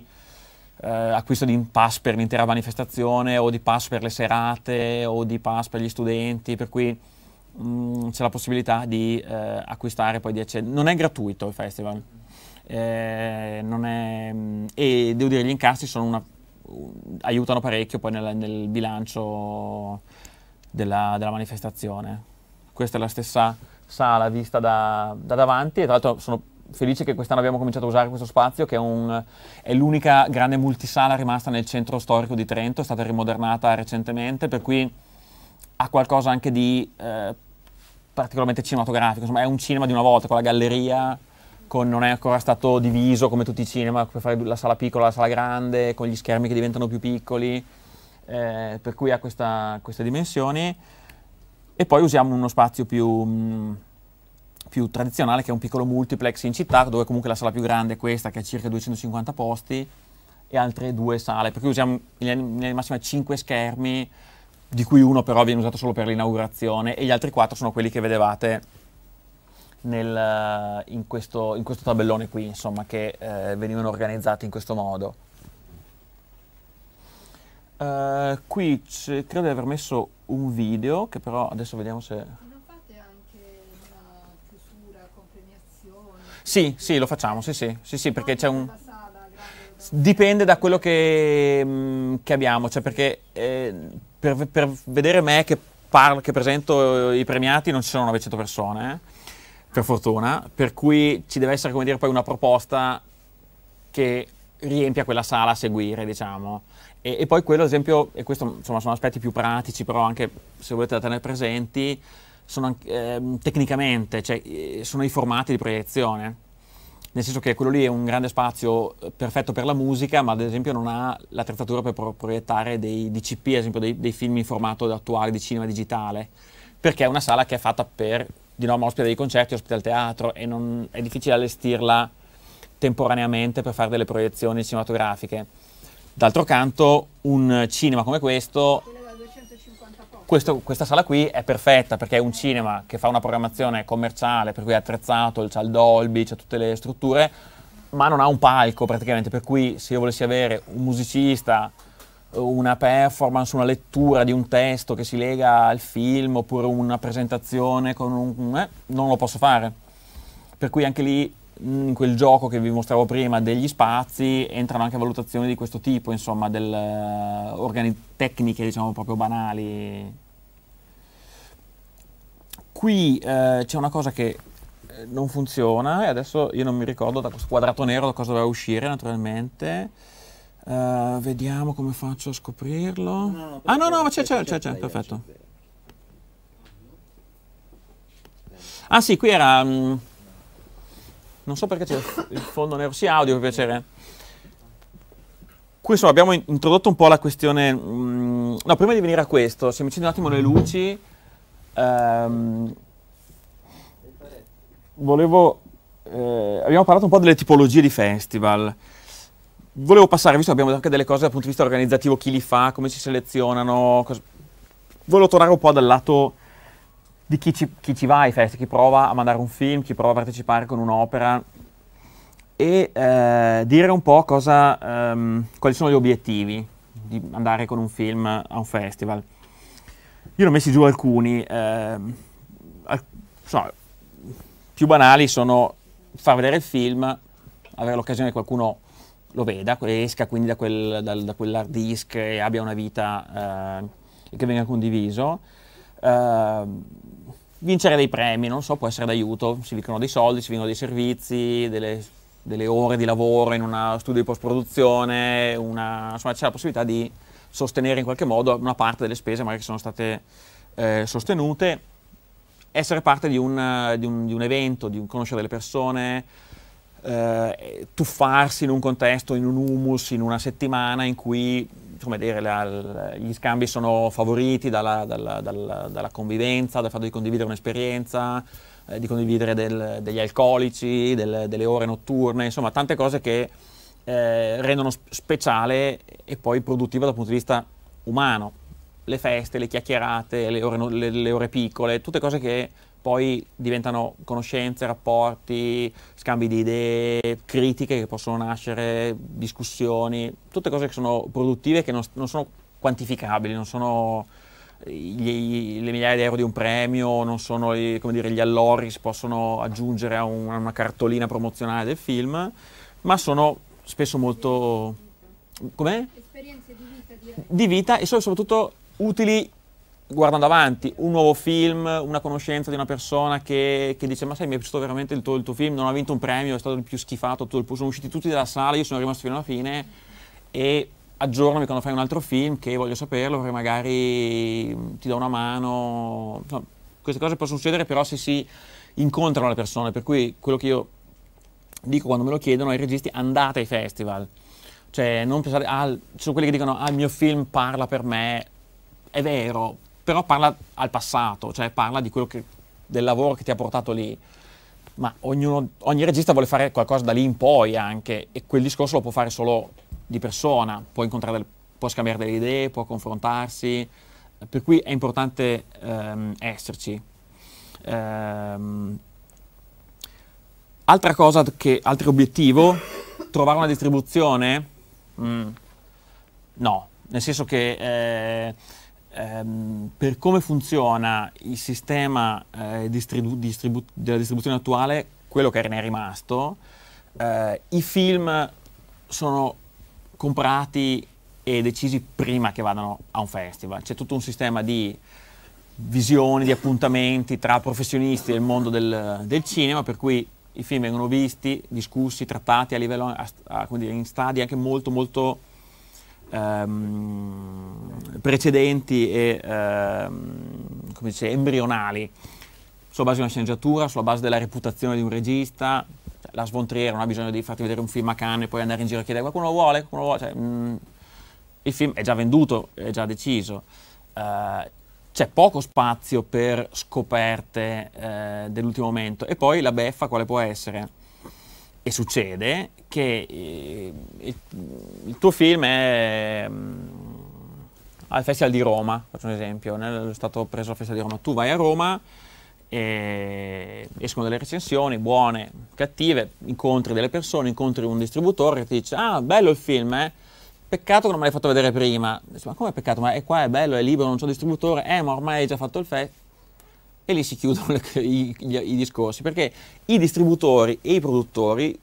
eh, acquisto di pass per l'intera manifestazione o di pass per le serate o di pass per gli studenti, per cui mh, mm, c'è la possibilità di eh, acquistare poi di accedere. Non è gratuito il festival. Eh, è, mh, mm, e devo dire gli incassi una, uh, aiutano parecchio poi nel, nel bilancio della, della, manifestazione. Questa è la stessa sala vista da, da davanti e tra l'altro sono felice che quest'anno abbiamo cominciato a usare questo spazio che è, un, è l'unica grande multisala rimasta nel centro storico di Trento, è stata rimodernata recentemente, per cui ha qualcosa anche di eh, particolarmente cinematografico, insomma è un cinema di una volta con la galleria, con, non è ancora stato diviso come tutti i cinema, per fare la sala piccola, e la sala grande, con gli schermi che diventano più piccoli, eh, per cui ha questa, queste dimensioni e poi usiamo uno spazio più... Mh, mm, più tradizionale che è un piccolo multiplex in città dove comunque la sala più grande è questa che ha circa 250 posti e altre due sale, per cui usiamo in linea massima 5 schermi di cui uno però viene usato solo per l'inaugurazione e gli altri 4 sono quelli che vedevate nel, in, questo, in, questo, tabellone qui, insomma, che eh, venivano organizzati in questo modo. Uh, qui credo di aver messo un video che però adesso vediamo se... Sì, sì, lo facciamo, sì, sì, sì, sì perché c'è un... Dipende da quello che, che abbiamo, cioè perché eh, per, per, vedere me che, parlo, che presento i premiati non ci sono 900 persone, eh, per ah. fortuna, per cui ci deve essere, come dire, poi una proposta che riempia quella sala a seguire, diciamo. E, e poi quello, ad esempio, e questo insomma sono aspetti più pratici, però anche se volete da tenere presenti, sono, eh, tecnicamente, cioè, eh, sono i formati di proiezione. Nel senso che quello lì è un grande spazio eh, perfetto per la musica, ma ad esempio non ha l'attrezzatura per pro proiettare dei DCP, ad esempio dei, dei film in formato attuale di cinema digitale, perché è una sala che è fatta per, di norma, ospita dei concerti, ospita il teatro e non, è difficile allestirla temporaneamente per fare delle proiezioni cinematografiche. D'altro canto, un cinema come questo questo, questa sala qui è perfetta perché è un cinema che fa una programmazione commerciale, per cui è attrezzato, c'è il Dolby, c'è tutte le strutture, ma non ha un palco praticamente, per cui se io volessi avere un musicista, una performance, una lettura di un testo che si lega al film oppure una presentazione con un... Eh, non lo posso fare. Per cui anche lì in mm, quel gioco che vi mostravo prima degli spazi entrano anche valutazioni di questo tipo, insomma, del, eh, organi- tecniche diciamo proprio banali. Qui eh, c'è una cosa che eh, non funziona e adesso io non mi ricordo da questo quadrato nero da cosa doveva uscire naturalmente. Uh, vediamo come faccio a scoprirlo. No, no, ah no, no, ma c'è, c'è, c'è, c'è, perfetto. Ah sì, qui era... Mh, mm, non so perché c'è il fondo nero, sì audio per piacere. Qui abbiamo introdotto un po' la questione, mh, mm, no prima di venire a questo, se mi accendo un attimo le luci, ehm, volevo, eh, abbiamo parlato un po' delle tipologie di festival, volevo passare, visto che abbiamo anche delle cose dal punto di vista organizzativo, chi li fa, come si selezionano, cosa... volevo tornare un po' dal lato di chi ci, chi ci va ai festival, chi prova a mandare un film, chi prova a partecipare con un'opera e eh, dire un po' cosa, ehm, quali sono gli obiettivi di andare con un film a un festival. Io ne ho messi giù alcuni, ehm, al, insomma, più banali sono far vedere il film, avere l'occasione che qualcuno lo veda, esca quindi da, quel, da, da quell'hard disk e abbia una vita eh, che venga condiviso Ehm, vincere dei premi, non so, può essere d'aiuto, si vincono dei soldi, si vincono dei servizi, delle, delle ore di lavoro in uno studio di post-produzione, una, insomma c'è la possibilità di sostenere in qualche modo una parte delle spese magari che sono state eh, sostenute, essere parte di un, di un, di un evento, di un, conoscere delle persone, eh, tuffarsi in un contesto, in un humus, in una settimana in cui come dire, la, gli scambi sono favoriti dalla, dalla, dalla, dalla, convivenza, dal fatto di condividere un'esperienza, eh, di condividere del, degli alcolici, del, delle ore notturne, insomma tante cose che eh, rendono speciale e poi produttiva dal punto di vista umano. Le feste, le chiacchierate, le ore, le, le ore piccole, tutte cose che poi diventano conoscenze, rapporti, scambi di idee, critiche che possono nascere, discussioni, tutte cose che sono produttive, che non, non sono quantificabili, non sono gli, le migliaia di euro di un premio, non sono dire, gli allori che si possono aggiungere a, un, a una cartolina promozionale del film, ma sono spesso molto... Come? Esperienze di vita direi. Di vita e sono soprattutto utili guardando avanti, un nuovo film, una conoscenza di una persona che, che dice ma sai mi è piaciuto veramente il tuo, il tuo, film, non ha vinto un premio, è stato il più schifato, tutto il, sono usciti tutti dalla sala, io sono rimasto fino alla fine e aggiornami quando fai un altro film che voglio saperlo perché magari ti do una mano, no, queste cose possono succedere però se si incontrano le persone, per cui quello che io dico quando me lo chiedono ai registi andate ai festival, cioè non pensate, ah, sono quelli che dicono ah il mio film parla per me, è vero, però parla al passato, cioè parla che, del lavoro che ti ha portato lì. Ma ognuno, ogni regista vuole fare qualcosa da lì in poi anche e quel discorso lo può fare solo di persona, può, incontrare del, può scambiare delle idee, può confrontarsi, per cui è importante ehm, esserci. Ehm, altra cosa, che, altro obiettivo, trovare una distribuzione? Mm, no, nel senso che... Eh, ehm, per come funziona il sistema eh, distribu- distribu- della distribuzione attuale, quello che ne è rimasto, eh, i film sono comprati e decisi prima che vadano a un festival. C'è tutto un sistema di visioni, di appuntamenti tra professionisti del mondo del, del cinema, per cui i film vengono visti, discussi, trattati a livello a, a, dire, in stadi anche molto molto ehm, precedenti e ehm, come dice, embrionali sulla base di una sceneggiatura, sulla base della reputazione di un regista. Cioè, la svontriera non ha bisogno di farti vedere un film a Cannes e poi andare in giro a chiedere qualcuno lo vuole, qualcuno lo vuole. Cioè, mh, mm, il film è già venduto, è già deciso. Uh, c'è poco spazio per scoperte eh, dell'ultimo momento. E poi la beffa quale può essere? e succede che eh, il tuo film è mh, mm, al Festival di Roma, faccio un esempio, è stato preso al Festival di Roma, tu vai a Roma, escono delle recensioni buone, cattive, incontri delle persone, incontri un distributore che ti dice ah bello il film, eh? peccato che non me l'hai fatto vedere prima, dice, ma come peccato, ma è qua è bello, è libero, non c'è distributore, eh ma ormai hai già fatto il festival, e lì si chiudono le, i, gli, i, discorsi, perché i distributori e i produttori,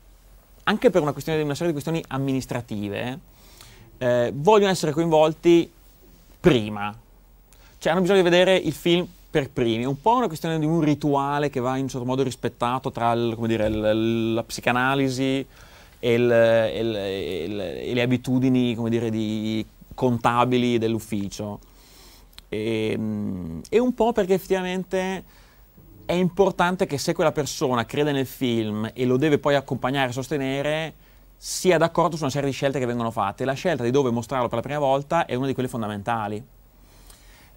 anche per una, questione, una serie di questioni amministrative, eh, vogliono essere coinvolti prima, cioè hanno bisogno di vedere il film per primi, è un po' una questione di un rituale che va in un certo modo rispettato tra il, dire, il, la psicanalisi e, il, e, le abitudini dire, di, contabili dell'ufficio. E, ehm, e, un po' perché effettivamente è importante che se quella persona crede nel film e lo deve poi accompagnare e sostenere, sia d'accordo su una serie di scelte che vengono fatte. La scelta di dove mostrarlo per la prima volta è una di quelle fondamentali.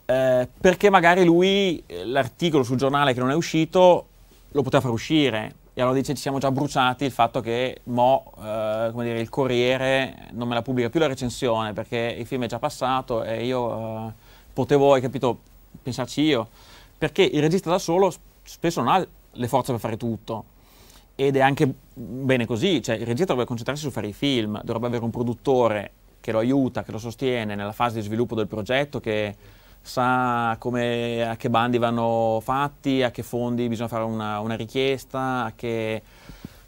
Eh, perché magari lui eh, l'articolo sul giornale che non è uscito lo poteva far uscire, e allora dice ci siamo già bruciati il fatto che mo, eh, dire, il Corriere non me la pubblica più la recensione perché il film è già passato e io eh, potevo, hai capito, pensarci io, perché il regista da solo spesso non ha le forze per fare tutto. Ed è anche bene così, cioè il regista dovrebbe concentrarsi su fare i film, dovrebbe avere un produttore che lo aiuta, che lo sostiene nella fase di sviluppo del progetto, che sa come, a che bandi vanno fatti, a che fondi bisogna fare una, una richiesta, a che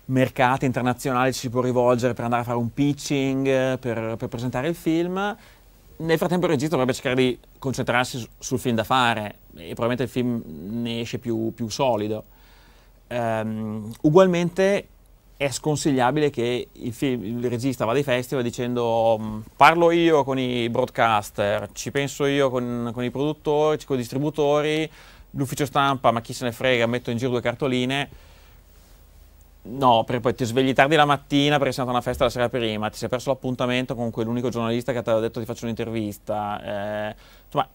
mercati internazionali ci si può rivolgere per andare a fare un pitching, per, per presentare il film nel frattempo il regista dovrebbe cercare di concentrarsi su, sul film da fare e probabilmente il film ne esce più, più solido. Um, ugualmente è sconsigliabile che il, film, il, regista vada ai festival dicendo mm, parlo io con i broadcaster, ci penso io con, con i produttori, con i distributori, l'ufficio stampa, ma chi se ne frega, metto in giro due cartoline No, perché poi ti svegli tardi la mattina perché sei andato a una festa la sera prima, ti sei perso l'appuntamento con quell'unico giornalista che ti aveva detto ti faccio un'intervista, eh, insomma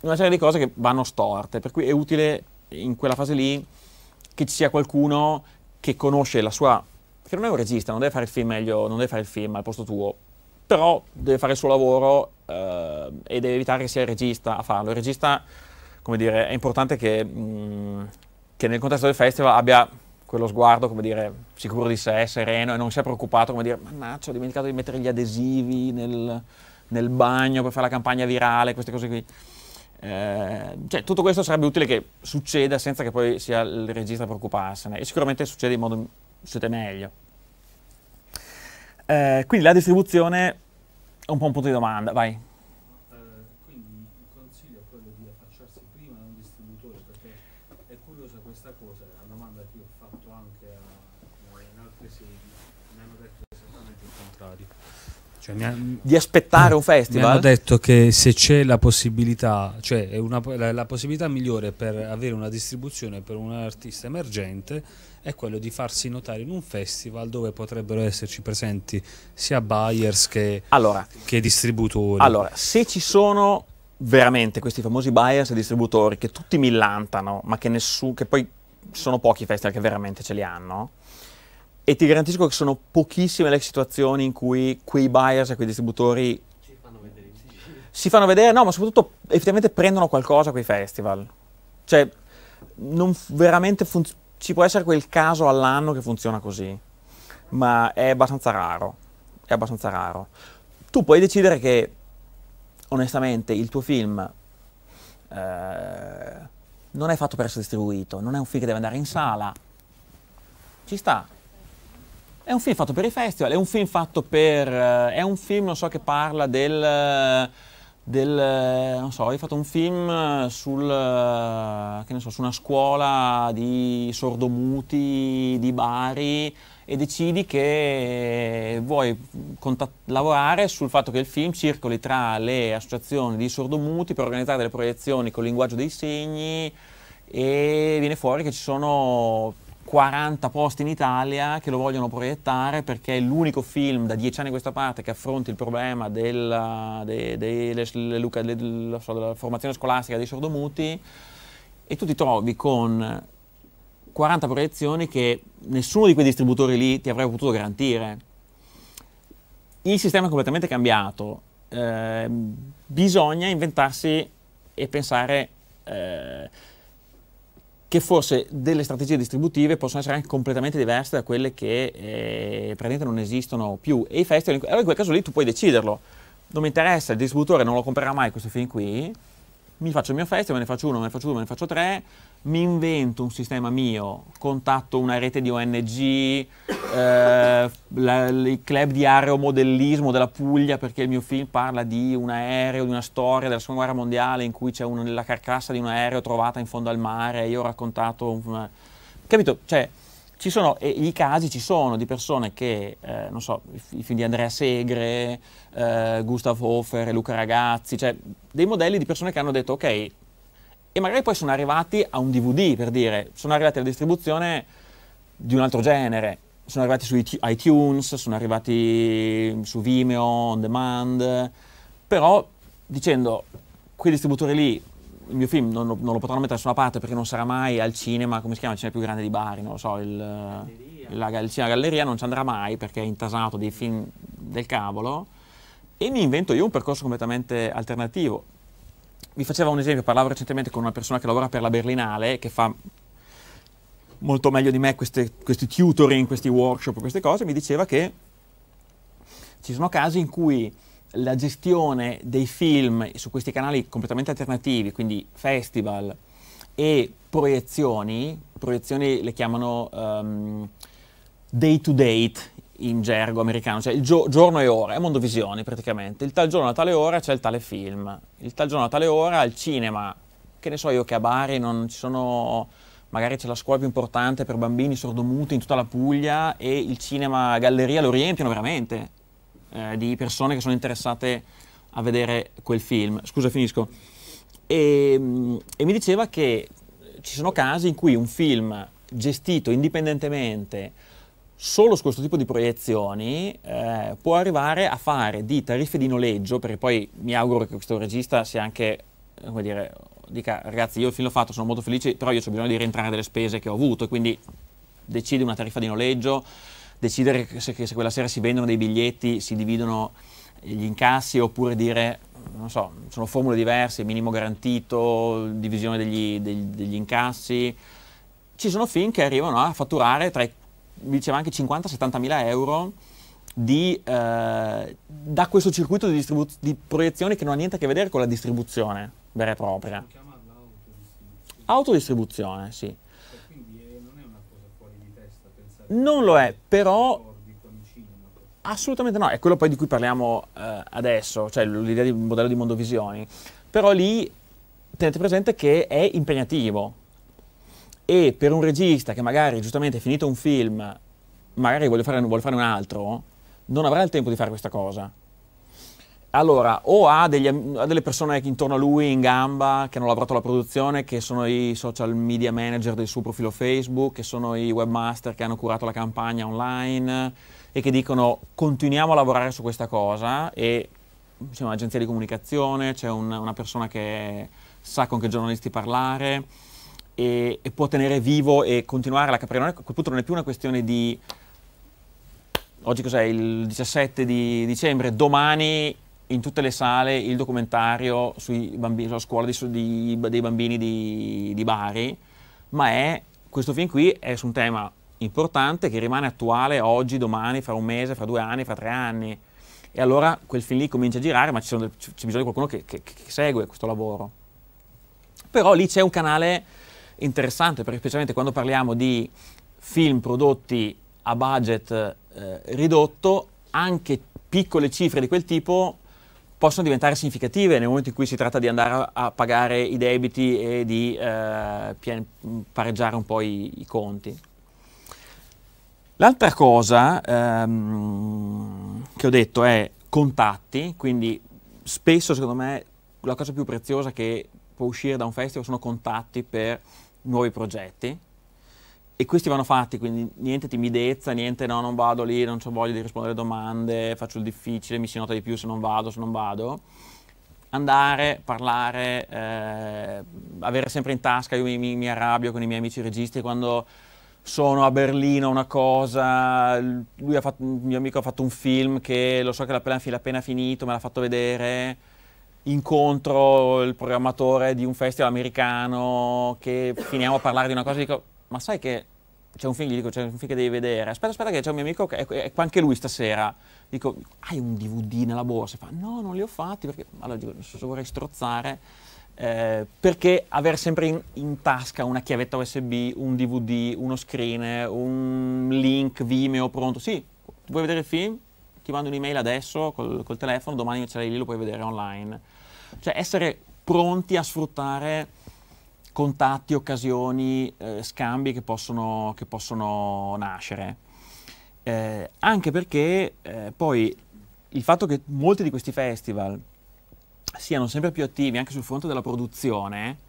una serie di cose che vanno storte, per cui è utile in quella fase lì che ci sia qualcuno che conosce la sua, che non è un regista, non deve fare il film meglio, non deve fare il film al posto tuo, però deve fare il suo lavoro eh, e deve evitare che sia il regista a farlo. Il regista, come dire, è importante che, mh, mm, che nel contesto del festival abbia quello sguardo, come dire, sicuro di sé, sereno e non si è preoccupato, come dire, mannaggia, ho dimenticato di mettere gli adesivi nel, nel bagno per fare la campagna virale, queste cose qui. Eh, cioè, tutto questo sarebbe utile che succeda senza che poi sia il regista a preoccuparsene e sicuramente succede in modo siete meglio. Eh, quindi la distribuzione è un po' un punto di domanda, vai. cioè, ha... di aspettare un festival. Mi hanno detto che se c'è la possibilità, cioè una, la, la, possibilità migliore per avere una distribuzione per un artista emergente è quello di farsi notare in un festival dove potrebbero esserci presenti sia buyers che, allora, che distributori. Allora, se ci sono veramente questi famosi buyers e distributori che tutti millantano, ma che, nessun, che poi sono pochi i festival che veramente ce li hanno, e ti garantisco che sono pochissime le situazioni in cui quei buyers e quei distributori si fanno vedere, si fanno vedere no, ma soprattutto effettivamente prendono qualcosa quei festival. Cioè, non veramente funziona ci può essere quel caso all'anno che funziona così, ma è abbastanza raro. È abbastanza raro. Tu puoi decidere che, onestamente, il tuo film eh, non è fatto per essere distribuito, non è un film che deve andare in sala. Ci sta. È un film fatto per i festival, è un film fatto per... Eh, è un film, non so, che parla del... Eh, del eh, non so, hai fatto un film sul, che ne so, su una scuola di sordomuti di Bari e decidi che vuoi lavorare sul fatto che il film circoli tra le associazioni di sordomuti per organizzare delle proiezioni col linguaggio dei segni e viene fuori che ci sono 40 posti in Italia che lo vogliono proiettare perché è l'unico film da dieci anni a questa parte che affronti il problema della, de, de, le, le, della formazione scolastica dei sordomuti e tu ti trovi con 40 proiezioni che nessuno di quei distributori lì ti avrebbe potuto garantire. Il sistema è completamente cambiato, eh, bisogna inventarsi e pensare... Eh, che forse delle strategie distributive possono essere anche completamente diverse da quelle che eh, praticamente non esistono più. E i festival, allora in quel caso lì tu puoi deciderlo. Non mi interessa, il distributore non lo comprerà mai questo film qui, mi faccio il mio festival, me ne faccio uno, me ne faccio due, me ne faccio tre, mi invento un sistema mio, contatto una rete di ONG, eh, la, il club di aeromodellismo della Puglia perché il mio film parla di un aereo, di una storia della seconda guerra mondiale in cui c'è un, la carcassa di un aereo trovata in fondo al mare, io ho raccontato... Una, capito? Cioè, ci sono, i casi ci sono di persone che, eh, non so, i film di Andrea Segre, eh, Gustav Hofer, Luca Ragazzi, cioè dei modelli di persone che hanno detto ok, e magari poi sono arrivati a un DVD, per dire, sono arrivati alla distribuzione di un altro genere, sono arrivati su iTunes, sono arrivati su Vimeo, on demand, però dicendo quei distributori lì il mio film non lo, non lo potranno mettere da nessuna parte perché non sarà mai al cinema, come si chiama il cinema più grande di Bari, non lo so, il, la, il cinema galleria non ci andrà mai perché è intasato dei film del cavolo e mi invento io un percorso completamente alternativo vi faceva un esempio, parlavo recentemente con una persona che lavora per la Berlinale, che fa molto meglio di me queste, questi tutoring, questi workshop, queste cose, mi diceva che ci sono casi in cui la gestione dei film su questi canali completamente alternativi, quindi festival e proiezioni, proiezioni le chiamano um, day to date in gergo americano, cioè il gio giorno e ora, è Mondovisione praticamente, il tal giorno a tale ora c'è il tale film, il tal giorno a tale ora al cinema, che ne so io che a Bari non ci sono, magari c'è la scuola più importante per bambini sordomuti in tutta la Puglia e il cinema galleria lo riempiono veramente eh, di persone che sono interessate a vedere quel film. Scusa, finisco. e, ehm, e mi diceva che ci sono casi in cui un film gestito indipendentemente solo su questo tipo di proiezioni eh, può arrivare a fare di tariffe di noleggio, perché poi mi auguro che questo regista sia anche, come dire, dica ragazzi io il film l'ho fatto, sono molto felice, però io ho bisogno di rientrare delle spese che ho avuto, e quindi decide una tariffa di noleggio, decidere se, se quella sera si vendono dei biglietti, si dividono gli incassi, oppure dire non so, sono formule diverse, minimo garantito, divisione degli, degli, degli, incassi. Ci sono film che arrivano a fatturare tra i diceva anche 50-70 mila euro di, eh, da questo circuito di, di, proiezione che non ha niente a che vedere con la distribuzione vera e propria. Si chiama autodistribuzione. Autodistribuzione, sì. E quindi eh, non è una cosa fuori di testa pensare. Non lo è, però... Assolutamente no, è quello poi di cui parliamo eh, adesso, cioè l'idea di modello di mondovisioni. Però lì tenete presente che è impegnativo, e per un regista che magari giustamente è finito un film, magari vuole fare, vuole fare un altro, non avrà il tempo di fare questa cosa. Allora, o ha, degli, ha, delle persone intorno a lui in gamba che hanno lavorato alla produzione, che sono i social media manager del suo profilo Facebook, che sono i webmaster che hanno curato la campagna online e che dicono continuiamo a lavorare su questa cosa e c'è un'agenzia di comunicazione, c'è un, una persona che sa con che giornalisti parlare e, e, può tenere vivo e continuare la caprina. a quel punto non è più una questione di... Oggi cos'è? Il 17 di dicembre, domani in tutte le sale il documentario bambini, sulla scuola di, su, di, dei bambini di, di Bari, ma è, questo film qui è su un tema importante che rimane attuale oggi, domani, fra un mese, fra due anni, fra tre anni. E allora quel film lì comincia a girare, ma c'è bisogno di qualcuno che, che, che segue questo lavoro. Però lì c'è un canale interessante perché specialmente quando parliamo di film prodotti a budget eh, ridotto, anche piccole cifre di quel tipo possono diventare significative nel momento in cui si tratta di andare a, pagare i debiti e di eh, pareggiare un po' i, i conti. L'altra cosa ehm, che ho detto è contatti, quindi spesso secondo me la cosa più preziosa che può uscire da un festival sono contatti per nuovi progetti e questi vanno fatti, quindi niente timidezza, niente no, non vado lì, non ho voglia di rispondere domande, faccio il difficile, mi si nota di più se non vado, se non vado. Andare, parlare, eh, avere sempre in tasca, io mi, mi, mi arrabbio con i miei amici registi quando sono a Berlino una cosa, lui ha fatto, mio amico ha fatto un film che lo so che l'ha appena, appena finito, me l'ha fatto vedere, incontro il programmatore di un festival americano che finiamo a parlare di una cosa e dico ma sai che c'è un film, gli dico c'è un film che devi vedere aspetta aspetta che c'è un mio amico che è, qua anche lui stasera dico hai un DVD nella borsa? E fa no non li ho fatti perché allora dico so, vorrei strozzare eh, perché avere sempre in, in, tasca una chiavetta USB, un DVD, uno screen, un link Vimeo pronto, sì, vuoi vedere il film? ti mando un'email adesso col, col telefono, domani ce l'hai lì, lo puoi vedere online. Cioè essere pronti a sfruttare contatti, occasioni, eh, scambi che possono, che possono nascere. Eh, anche perché eh, poi il fatto che molti di questi festival siano sempre più attivi anche sul fronte della produzione,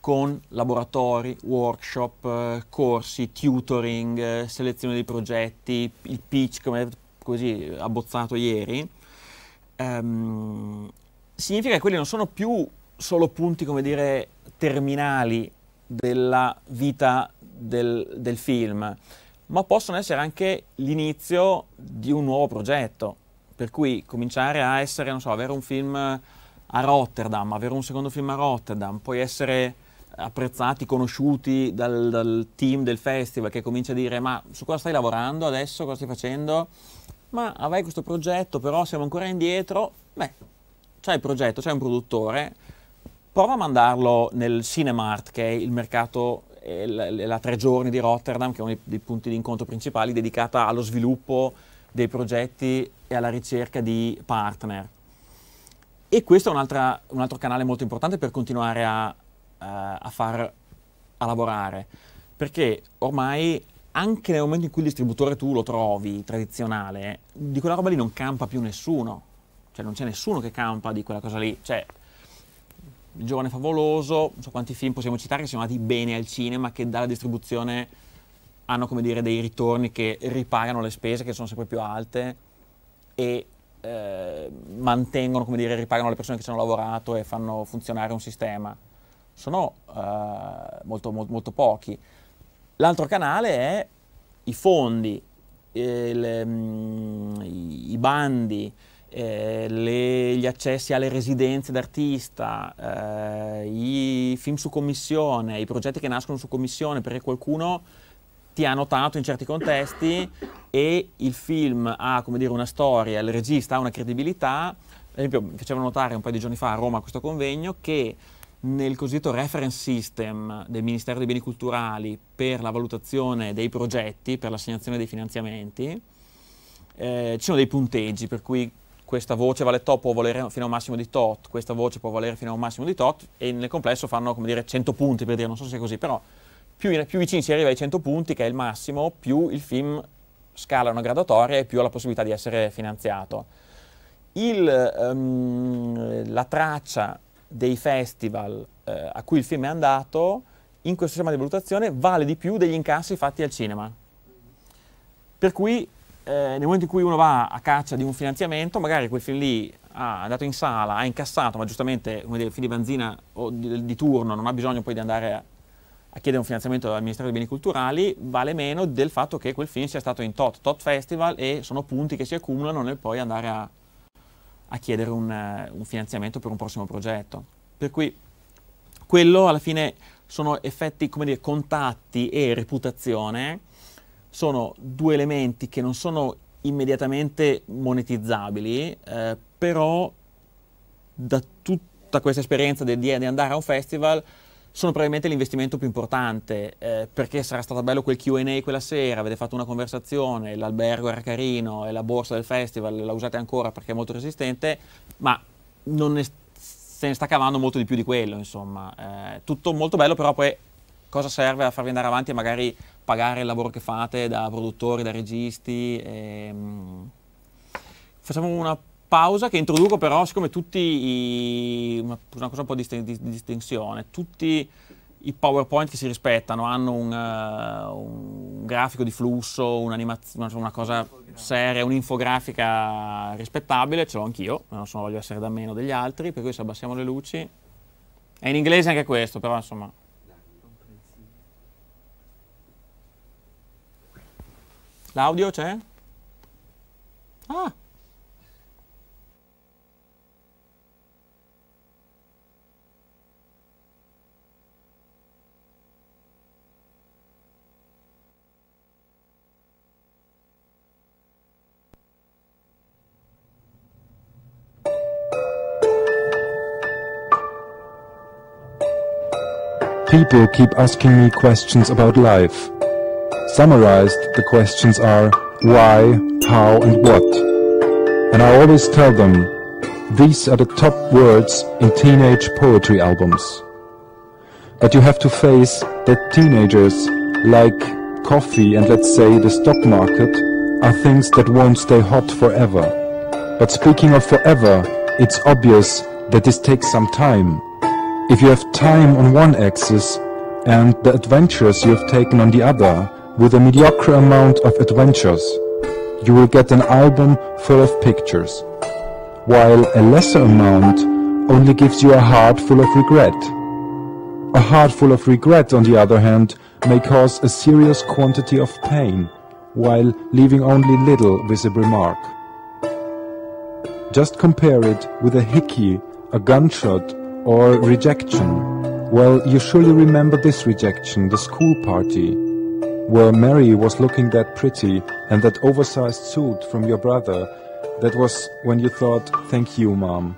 con laboratori, workshop, eh, corsi, tutoring, eh, selezione dei progetti, il pitch, come così abbozzato ieri, ehm, significa che quelli non sono più solo punti, come dire, terminali della vita del, del film, ma possono essere anche l'inizio di un nuovo progetto. Per cui cominciare a essere, non so, avere un film a Rotterdam, avere un secondo film a Rotterdam, poi essere apprezzati, conosciuti dal, dal, team del festival che comincia a dire ma su cosa stai lavorando adesso, cosa stai facendo? ma avrai questo progetto, però siamo ancora indietro, beh, c'è il progetto, c'è un produttore, prova a mandarlo nel Cinemart, che è il mercato, è la, la tre giorni di Rotterdam, che è uno dei, dei punti di incontro principali, dedicata allo sviluppo dei progetti e alla ricerca di partner. E questo è un, altra, un altro canale molto importante per continuare a, a, eh, a, far, a lavorare, perché ormai anche nel momento in cui il distributore tu lo trovi tradizionale, di quella roba lì non campa più nessuno. Cioè non c'è nessuno che campa di quella cosa lì. Cioè, il giovane favoloso, non so quanti film possiamo citare che sono andati bene al cinema, che dalla distribuzione hanno come dire dei ritorni che ripagano le spese che sono sempre più alte e eh, mantengono, come dire, ripagano le persone che ci hanno lavorato e fanno funzionare un sistema. Sono eh, molto, molto, molto pochi. L'altro canale è i fondi, eh, mm, i bandi, eh, le, gli accessi alle residenze d'artista, eh, i film su commissione, i progetti che nascono su commissione perché qualcuno ti ha notato in certi contesti e il film ha dire, una storia, il regista ha una credibilità. Ad esempio, mi facevano notare un paio di giorni fa a Roma a questo convegno che nel cosiddetto reference system del Ministero dei Beni Culturali per la valutazione dei progetti, per l'assegnazione dei finanziamenti, eh, ci sono dei punteggi per cui questa voce vale tot, può valere fino a un massimo di tot, questa voce può valere fino a un massimo di tot e nel complesso fanno come dire 100 punti per dire, non so se è così, però più, in, più vicini si arriva ai 100 punti, che è il massimo, più il film scala una graduatoria e più ha la possibilità di essere finanziato. Il, um, la traccia dei festival eh, a cui il film è andato, in questo sistema di valutazione vale di più degli incassi fatti al cinema. Per cui eh, nel momento in cui uno va a caccia di un finanziamento, magari quel film lì ha andato in sala, ha incassato, ma giustamente come dire, il film di Vanzina o di, di, turno non ha bisogno poi di andare a, a chiedere un finanziamento dal Ministero dei Beni Culturali, vale meno del fatto che quel film sia stato in tot, tot festival e sono punti che si accumulano nel poi andare a, a chiedere un, eh, un finanziamento per un prossimo progetto. Per cui quello alla fine sono effetti, come dire, contatti e reputazione sono due elementi che non sono immediatamente monetizzabili, eh, però da tutta questa esperienza di, di andare a un festival sono probabilmente l'investimento più importante eh, perché sarà stato bello quel QA quella sera, avete fatto una conversazione, l'albergo era carino e la borsa del festival la usate ancora perché è molto resistente, ma non è, se ne sta cavando molto di più di quello, insomma. Eh, tutto molto bello, però poi cosa serve a farvi andare avanti e magari pagare il lavoro che fate da produttori, da registi? E, mm, facciamo una pausa che introduco però, siccome tutti i, una, cosa un po' di, di, distensione, tutti i PowerPoint che si rispettano hanno un, uh, un grafico di flusso, una, una cosa seria, un'infografica rispettabile, ce l'ho anch'io, non sono, voglio essere da meno degli altri, per cui se abbassiamo le luci. È in inglese anche questo, però insomma... L'audio c'è? Ah! people keep asking me questions about life. Summarized, the questions are why, how, and what. And I always tell them these are the top words in teenage poetry albums. But you have to face that teenagers, like coffee and let's say the stock market, are things that won't stay hot forever. But speaking of forever, it's obvious that this takes some time. If you have time on one axis and the adventures you have taken on the other, with a mediocre amount of adventures, you will get an album full of pictures, while a lesser amount only gives you a heart full of regret. A heart full of regret, on the other hand, may cause a serious quantity of pain, while leaving only little visible mark. Just compare it with a hickey, a gunshot, or rejection. Well, you surely remember this rejection, the school party, where Mary was looking that pretty and that oversized suit from your brother. That was when you thought, thank you, mom.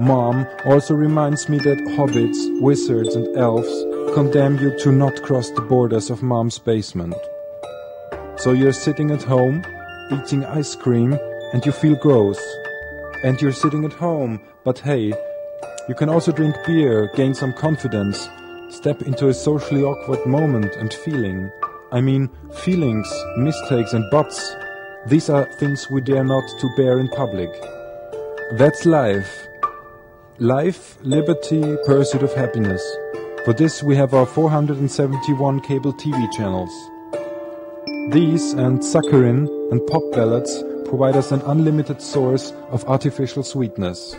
Mom also reminds me that hobbits, wizards, and elves condemn you to not cross the borders of mom's basement. So you're sitting at home, eating ice cream, and you feel gross. And you're sitting at home, but hey, you can also drink beer, gain some confidence, step into a socially awkward moment and feeling. I mean, feelings, mistakes, and buts. These are things we dare not to bear in public. That's life. Life, liberty, pursuit of happiness. For this, we have our 471 cable TV channels. These and Saccharin and pop ballads provide us an unlimited source of artificial sweetness.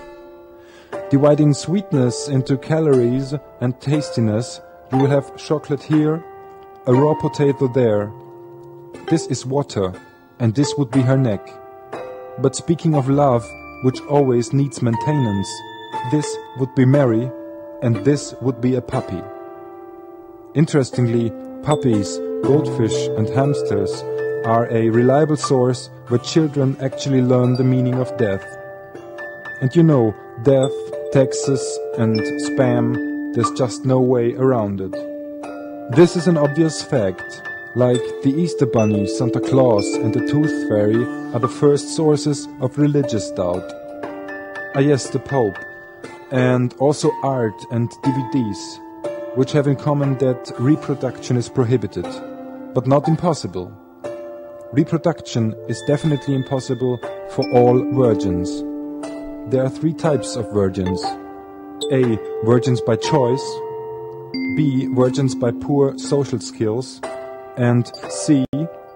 Dividing sweetness into calories and tastiness, you will have chocolate here, a raw potato there. This is water, and this would be her neck. But speaking of love, which always needs maintenance, this would be Mary, and this would be a puppy. Interestingly, puppies, goldfish, and hamsters are a reliable source where children actually learn the meaning of death. And you know, death taxes, and spam, there's just no way around it. This is an obvious fact. Like the Easter Bunny, Santa Claus, and the Tooth Fairy are the first sources of religious doubt. Ah, yes, the Pope. And also art and DVDs, which have in common that reproduction is prohibited, but not impossible. Reproduction is definitely impossible for all virgins. There are three types of virgins A. Virgins by choice, B. Virgins by poor social skills, and C.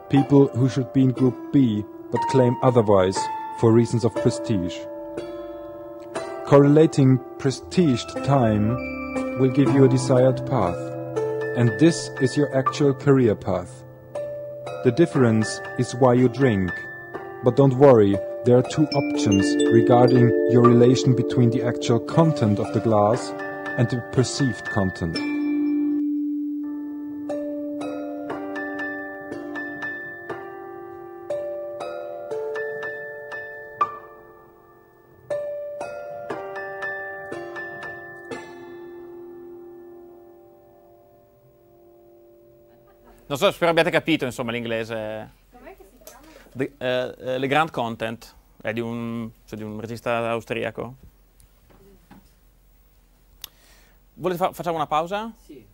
People who should be in Group B but claim otherwise for reasons of prestige. Correlating prestige to time will give you a desired path, and this is your actual career path. The difference is why you drink, but don't worry, there are two options regarding your relation between the actual content of the glass and the perceived content. Non so, spero abbiate capito, insomma, l'inglese. Com'è che si chiama? The, uh, uh, le grand content. È di un, cioè di un regista austriaco. Volete fa facciamo una pausa? Sì.